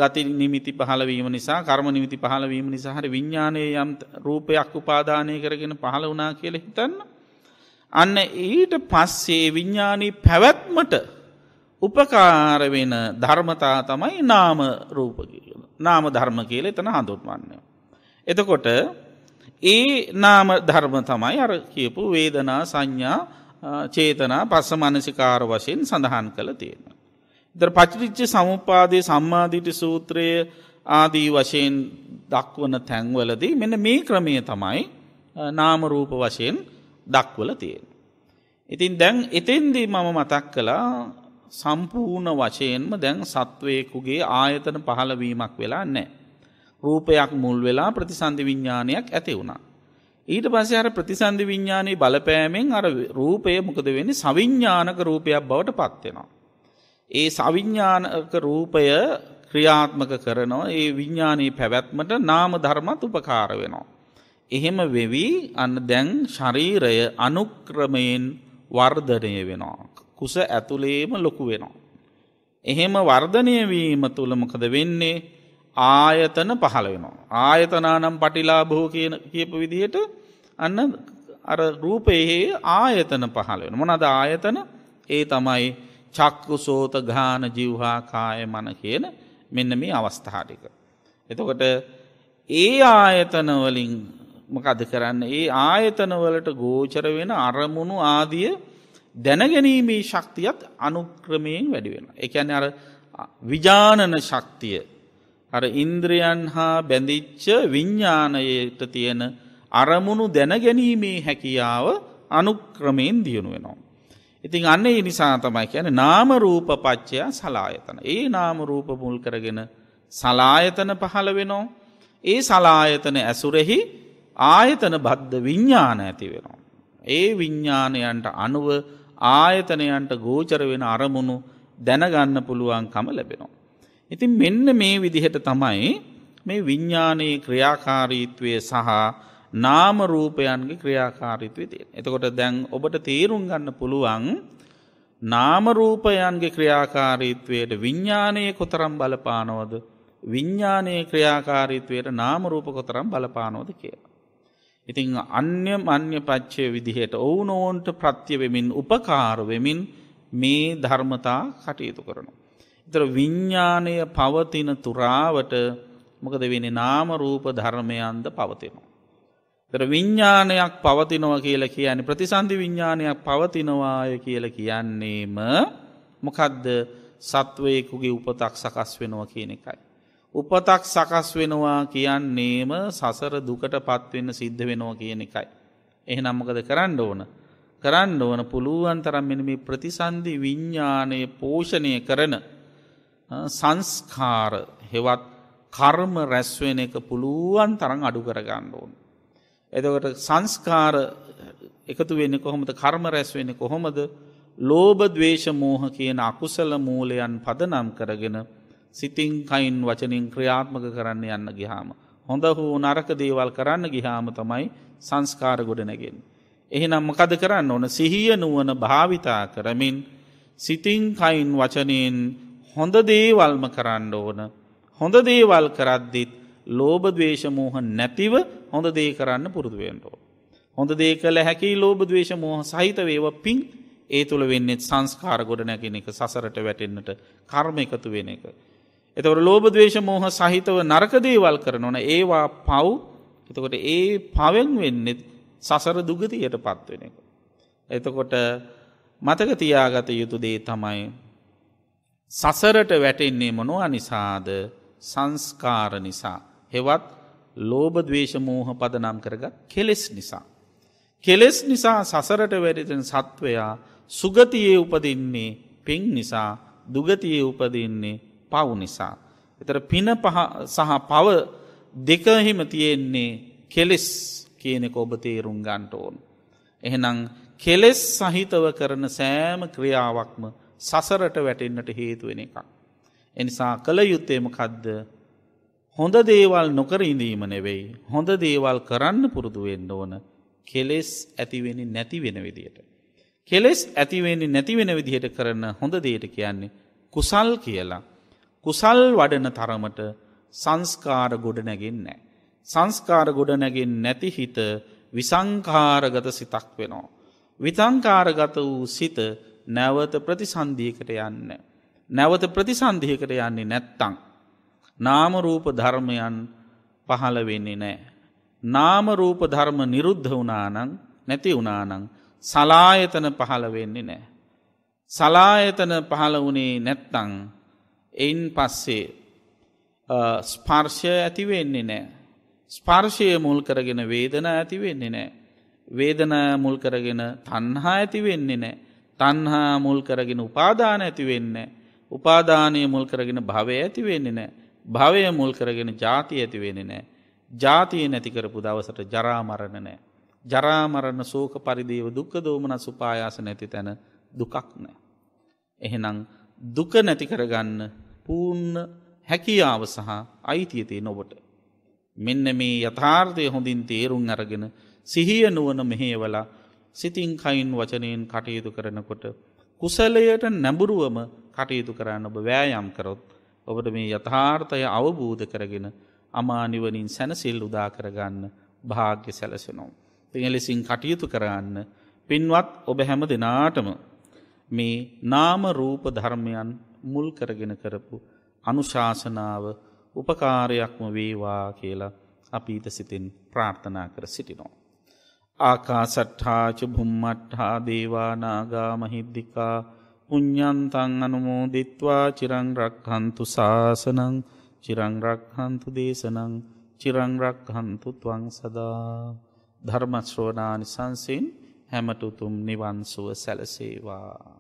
ගති නිමිති පහලවීම නිසා කර්ම නිමිති පහලවීම නිසා හරි විඤ්ඥානය යම් රූපයක් උපාධානය කරගෙන පහළ වනා කියල හිතන්න. අන්න ඊට පස්සේ විඤ්ඥානී පැවැත්මට උපකාර වෙන ධර්මතා තමයි නාම රූප නාම ධර්ම කියල එතන හඳුන්වන්නේ. එතකොට ඒ නාම ධර්ම තමයි අර කියපු වේදනා සංඥා චේතනා පස්ස මනසිකාර වශයෙන් සඳහන් කළ තියෙන. දර පචිරිච්ච සමුපාදය සම්මාධිටි සූත්‍රය ආදී වශයෙන් දක්වන තැන්වලදී මෙන මේ ක්‍රමය තමයි නාමරූප වශයෙන් දක්වල තියෙන. ඉතින් දැන් එතෙන්දී මම මතක් කලා සම්පූර්ණ වශයෙන්ම දැන් සත්වයකුගේ ආයතන පහළවීමක් වෙලා නෑ. රූපයක් මුල් වෙලා ප්‍රතිසන්ධි විඤ්ඥානයක් ඇති වුණා. ඊට පස්සේ අර ප්‍රතිසන්ධි විඤ්ඥානී බලපෑමෙන් අර රූපය මොකද වෙන්නේ සවිඤ්ඥානක රූපයක් බවට පත්වෙනවා. ඒ සවිඤ්ඥානක රූපය ක්‍රියාත්මක කරනවා ඒ විඤ්ඥානී පැවැත්මට නාම ධර්මත් උපකාර වෙනවා. එහෙම වෙවී අන්න දැන් ශරීරය අනුක්‍රමයෙන් වර්ධනය වෙනවා. කුස ඇතුළේම ලොකු වෙනවා. එහෙම වර්ධනය වීම තුළ මොකද වෙන්නේ ආයතන පහළ වෙනවා. ආයතනානම් පටිලාබහෝ කියන කියපු විදිහට අන්න අර රූපයේ ආයතන පහළ වෙන. මොනද ආයතන ඒ තමයි චක්කු සෝත ගාන ජිව්හා කාය මන කියන මෙන්න මේ අවස්ථාටික. එතකොට ඒ ආයතනවලින් මකද කරන්න ඒ ආයතනවලට ගෝචර වෙන අරමුණු ආදිය දැනගැනීමේ ශක්තියත් අනුක්‍රමයෙන් වැඩිවෙන. එකැන අර විජානන ශක්තිය. අර ඉන්ද්‍රයන් හා බැඳිච්ච විඤ්ඥානයට තියෙන අරමුණු දැනගැනීමේ හැකියාව අනුක්‍රමයෙන් දියුණු වෙනවා. ඉතින් අන්න ඒ නිසා තමයි කියන නාමරූප පච්චයා සලායතන. ඒ නාමරූප මුල් කරගෙන සලායතන පහළ වෙනෝ. ඒ සලායතන ඇසුරෙහි ආයතන බද්ධ විඤ්ඥාන ඇති වෙනවා. ඒ විඤ්ඥානයන්ට අනුව ආයතනයන්ට ගෝචර වෙන අරමුණු දැනගන්න පුළුවන්කම ලැබෙනවා. ඉතින් මෙන්න මේ විදිහට තමයි මේ විඤ්ඥානයේ ක්‍රියාකාරීත්වය සහ නාමරූපයන්ගේ ක්‍රියාකාරීත්වය තියෙන. එතකොට දැන් ඔබට තේරුම් ගන්න පුළුවන් නාමරූපයන්ගේ ක්‍රියාකාරීත්වයට විඤ්ඥානයේ කොතරම් බලපානවද විඤ්ඥානයේ ක්‍රියාකාරීත්වයට නාමරූප කොතරම් බලපානෝද කියලා. ඉතිං අන්‍ය මන්‍ය පච්චය විදිහයට ඔවුන ඕන්ට ප්‍රත්‍යවෙමින් උපකාරවෙමින් මේ ධර්මතා කටයුතු කරනු. ඉතර විඤ්ඥානය පවතින තුරාවට මොකද වෙන නාම රූප ධර්මයන්ද පවතිනවා. තර විඤ්ඥානයක් පවතිනව කියල කියන්නේ ප්‍රතිසන්ධි විඤ්ඥානයක් පවතිනවාය කියල කියන්නේම මොකදද සත්වයකුගේ උපතක් සකස් වෙනවා කියන එකයි. උපතක් සකස් වෙනවා කියන්නේම සසර දුකට පත්වෙන්න සිද්ධ වෙනවා කියන එකයි. එහෙනම් මොකද කරන්න ඕන. කරන්න ඕන පුළුවන් තරම් මෙන මේ ප්‍රතිසන්ධි විඤ්ඥානය පෝෂණය කරන සංස්කාර හෙවත් කර්ම රැස්වෙන එක පුළුවන් තරම් අඩු කරගන්න ඕන. එදකට සංස්කාර එකතු වෙන්න කොහොමද කර්ම රැස්වෙන කොහොමද ලෝබ දවේශ මෝහ කියන අකුසල මූලයන් පදනම් කරගෙන සිතින් කයින් වචනින් ක්‍රියාත්මක කරන්න යන්න ගිහාම. හොඳ හෝ නරක දේවල් කරන්න ගිහාම තමයි සංස්කාර ගොඩ නැගෙන්. එහෙනම් මොකද කරන්න ඕන සිහිය නුවන භාවිතා කරමින් සිතින් කයින් වචනයෙන් හොඳ දේවල්ම කරන්න ඕන. හොඳ දේවල් කරද්දිත් ලෝබදවේශමූහ නැතිව හොඳ දේ කරන්න පුරුදුුවෙන්ටෝ. හොඳ දේ කළ හැකි ලෝබදවේශමූහ සහිත වේව පින් ඒ තුළ වෙන්නෙත් සංස්කාර ගොඩ නැගෙන එක සසරට වැටෙන්න්නට කර්ම එකතු වෙන එක. එතවට ලෝබ දවේශ මෝහ සහිතව නරකදේවල් කරනොන ඒවා පව් එතකොට ඒ පවෙන් වෙන්නෙත් සසර දුගතියට පත්වෙන එක. එතකොට මතක තියාගත යුතු දේ තමයි. සසරට වැටෙන්නේ මොනවා නිසාද සංස්කාර නිසා. හෙවත් ලෝබ දවේශමූහ පදනම් කරගත් කෙලෙස් නිසා. කෙලෙස් නිසා සසරට වැඩිතෙන සත්වයා සුගතියේ උපදින්නේ පින් නිසා දුගතියේ උපදින්නේ පව් නිසා. එතර පින සහ පව දෙකහිම තියෙන්නේ කෙලෙස් කියනෙක ඔබ තේරුම් ගන්ට ඕන්. එහෙනම් කෙලෙස් සහිතව කරන සෑම ක්‍රියාවක්ම සසරට වැටෙන්න්නට හේතුවෙන එකක්. එනිසා කළ යුත්තේම කද්ද හොඳ දේවල් නොකර ඉඳීම නෙවෙයි හොඳ දේවල් කරන්න පුරුදුවෙන්න ඕන කෙලෙස් ඇතිවෙනි නැතිවෙන විදියට. කෙලෙස් ඇතිවෙනි නැතිවෙන විදිහට කරන්න හොඳ දේට කියන්නේ කුසල් කියලා. කුසල් වඩන තරමට සංස්කාර ගොඩනැගෙන් නෑ. සංස්කාර ගොඩනැගෙන් නැති හිත විසංකාරගත සිතක් වෙනවා. විතංකාරගත වූ සිත නැවත ප්‍රතිසන්ධියකට යන්න. නැවත ප්‍රතිසන්ධියකට යන්නේ නැත්තං. නාමරූප ධර්මයන් පහළ වෙන්නේ නෑ. නාමරූප ධර්ම නිරුද්ධ වනානං නැති වනානං සලායතන පහළ වෙන්නේ නෑ. සලායතන පහළ වනේ නැත්තං එයින් පස්සේ ස්පර්ශය ඇතිවෙන්නේ නෑ. ස්පර්ශය මුල් කරගෙන වේදන ඇතිවෙන්නේ නෑ. වේදන මුල් කරගෙන තන්හා ඇතිවෙන්නේ නෑ. තන්හා මුල් කරගෙන උපාදාන ඇතිවෙන්න. උපාදානය මුල් කරගෙන භවය ඇතිවෙන්නේ නෑ. භවය මුල් කරගෙන ජාති ඇතිවෙන්නේ නෑ. ජාතිය නැතිකරපු දවසට ජරාමරණ නෑ. ජරාමරණ සෝක පරිදිව දුක්ක දෝමන සුපායාස නැති තැන දුකක් නෑ. එහෙනම් දුක නැති කරගන්න පූර්ණ හැකියාව සහ අයිතියතිය නොබට. මෙන්න මේ යථාර්ථය හොඳින් තේරුම් අරගෙන සිහිය නුවන මෙහේවල සිතින් කයින් වචනයෙන් කටයුතු කරනකොට. කුසලයට නැඹුරුවම කටයුතු කරන්න ඔබ වෑයම් කරොත් ඔබට මේ යථාර්ථය අවබූධ කරගෙන අමානිවනින් සැනසිල් උදා කරගන්න භාග්‍ය සැලසෙනවා. තිහලෙසින් කටයුතු කරන්න පින්වත් ඔබ හැම දෙනාටම මේ නාම රූප ධර්මයන් මුල් කරගෙන කරපු අනුශාසනාව උපකාරයක්ම වේවා කියලා අපීත සිතින් ප්‍රාර්ථනා කර සිටිනවා. ආකාසට්ඨාච බුම්මට්හා දේවානාගා මහිද්දිකා පුඤ්ඥන්තන් අනුමෝදිත්වා චිරංරක්හන්තු ශාසනං චිරංරක්හන්තු දේශනං චිරංරක්හන්තු තුවං සදා ධර්මශ්‍රෝණානි සංසයෙන් හැමටුතුම් නිවන්සුව සැලසේවා.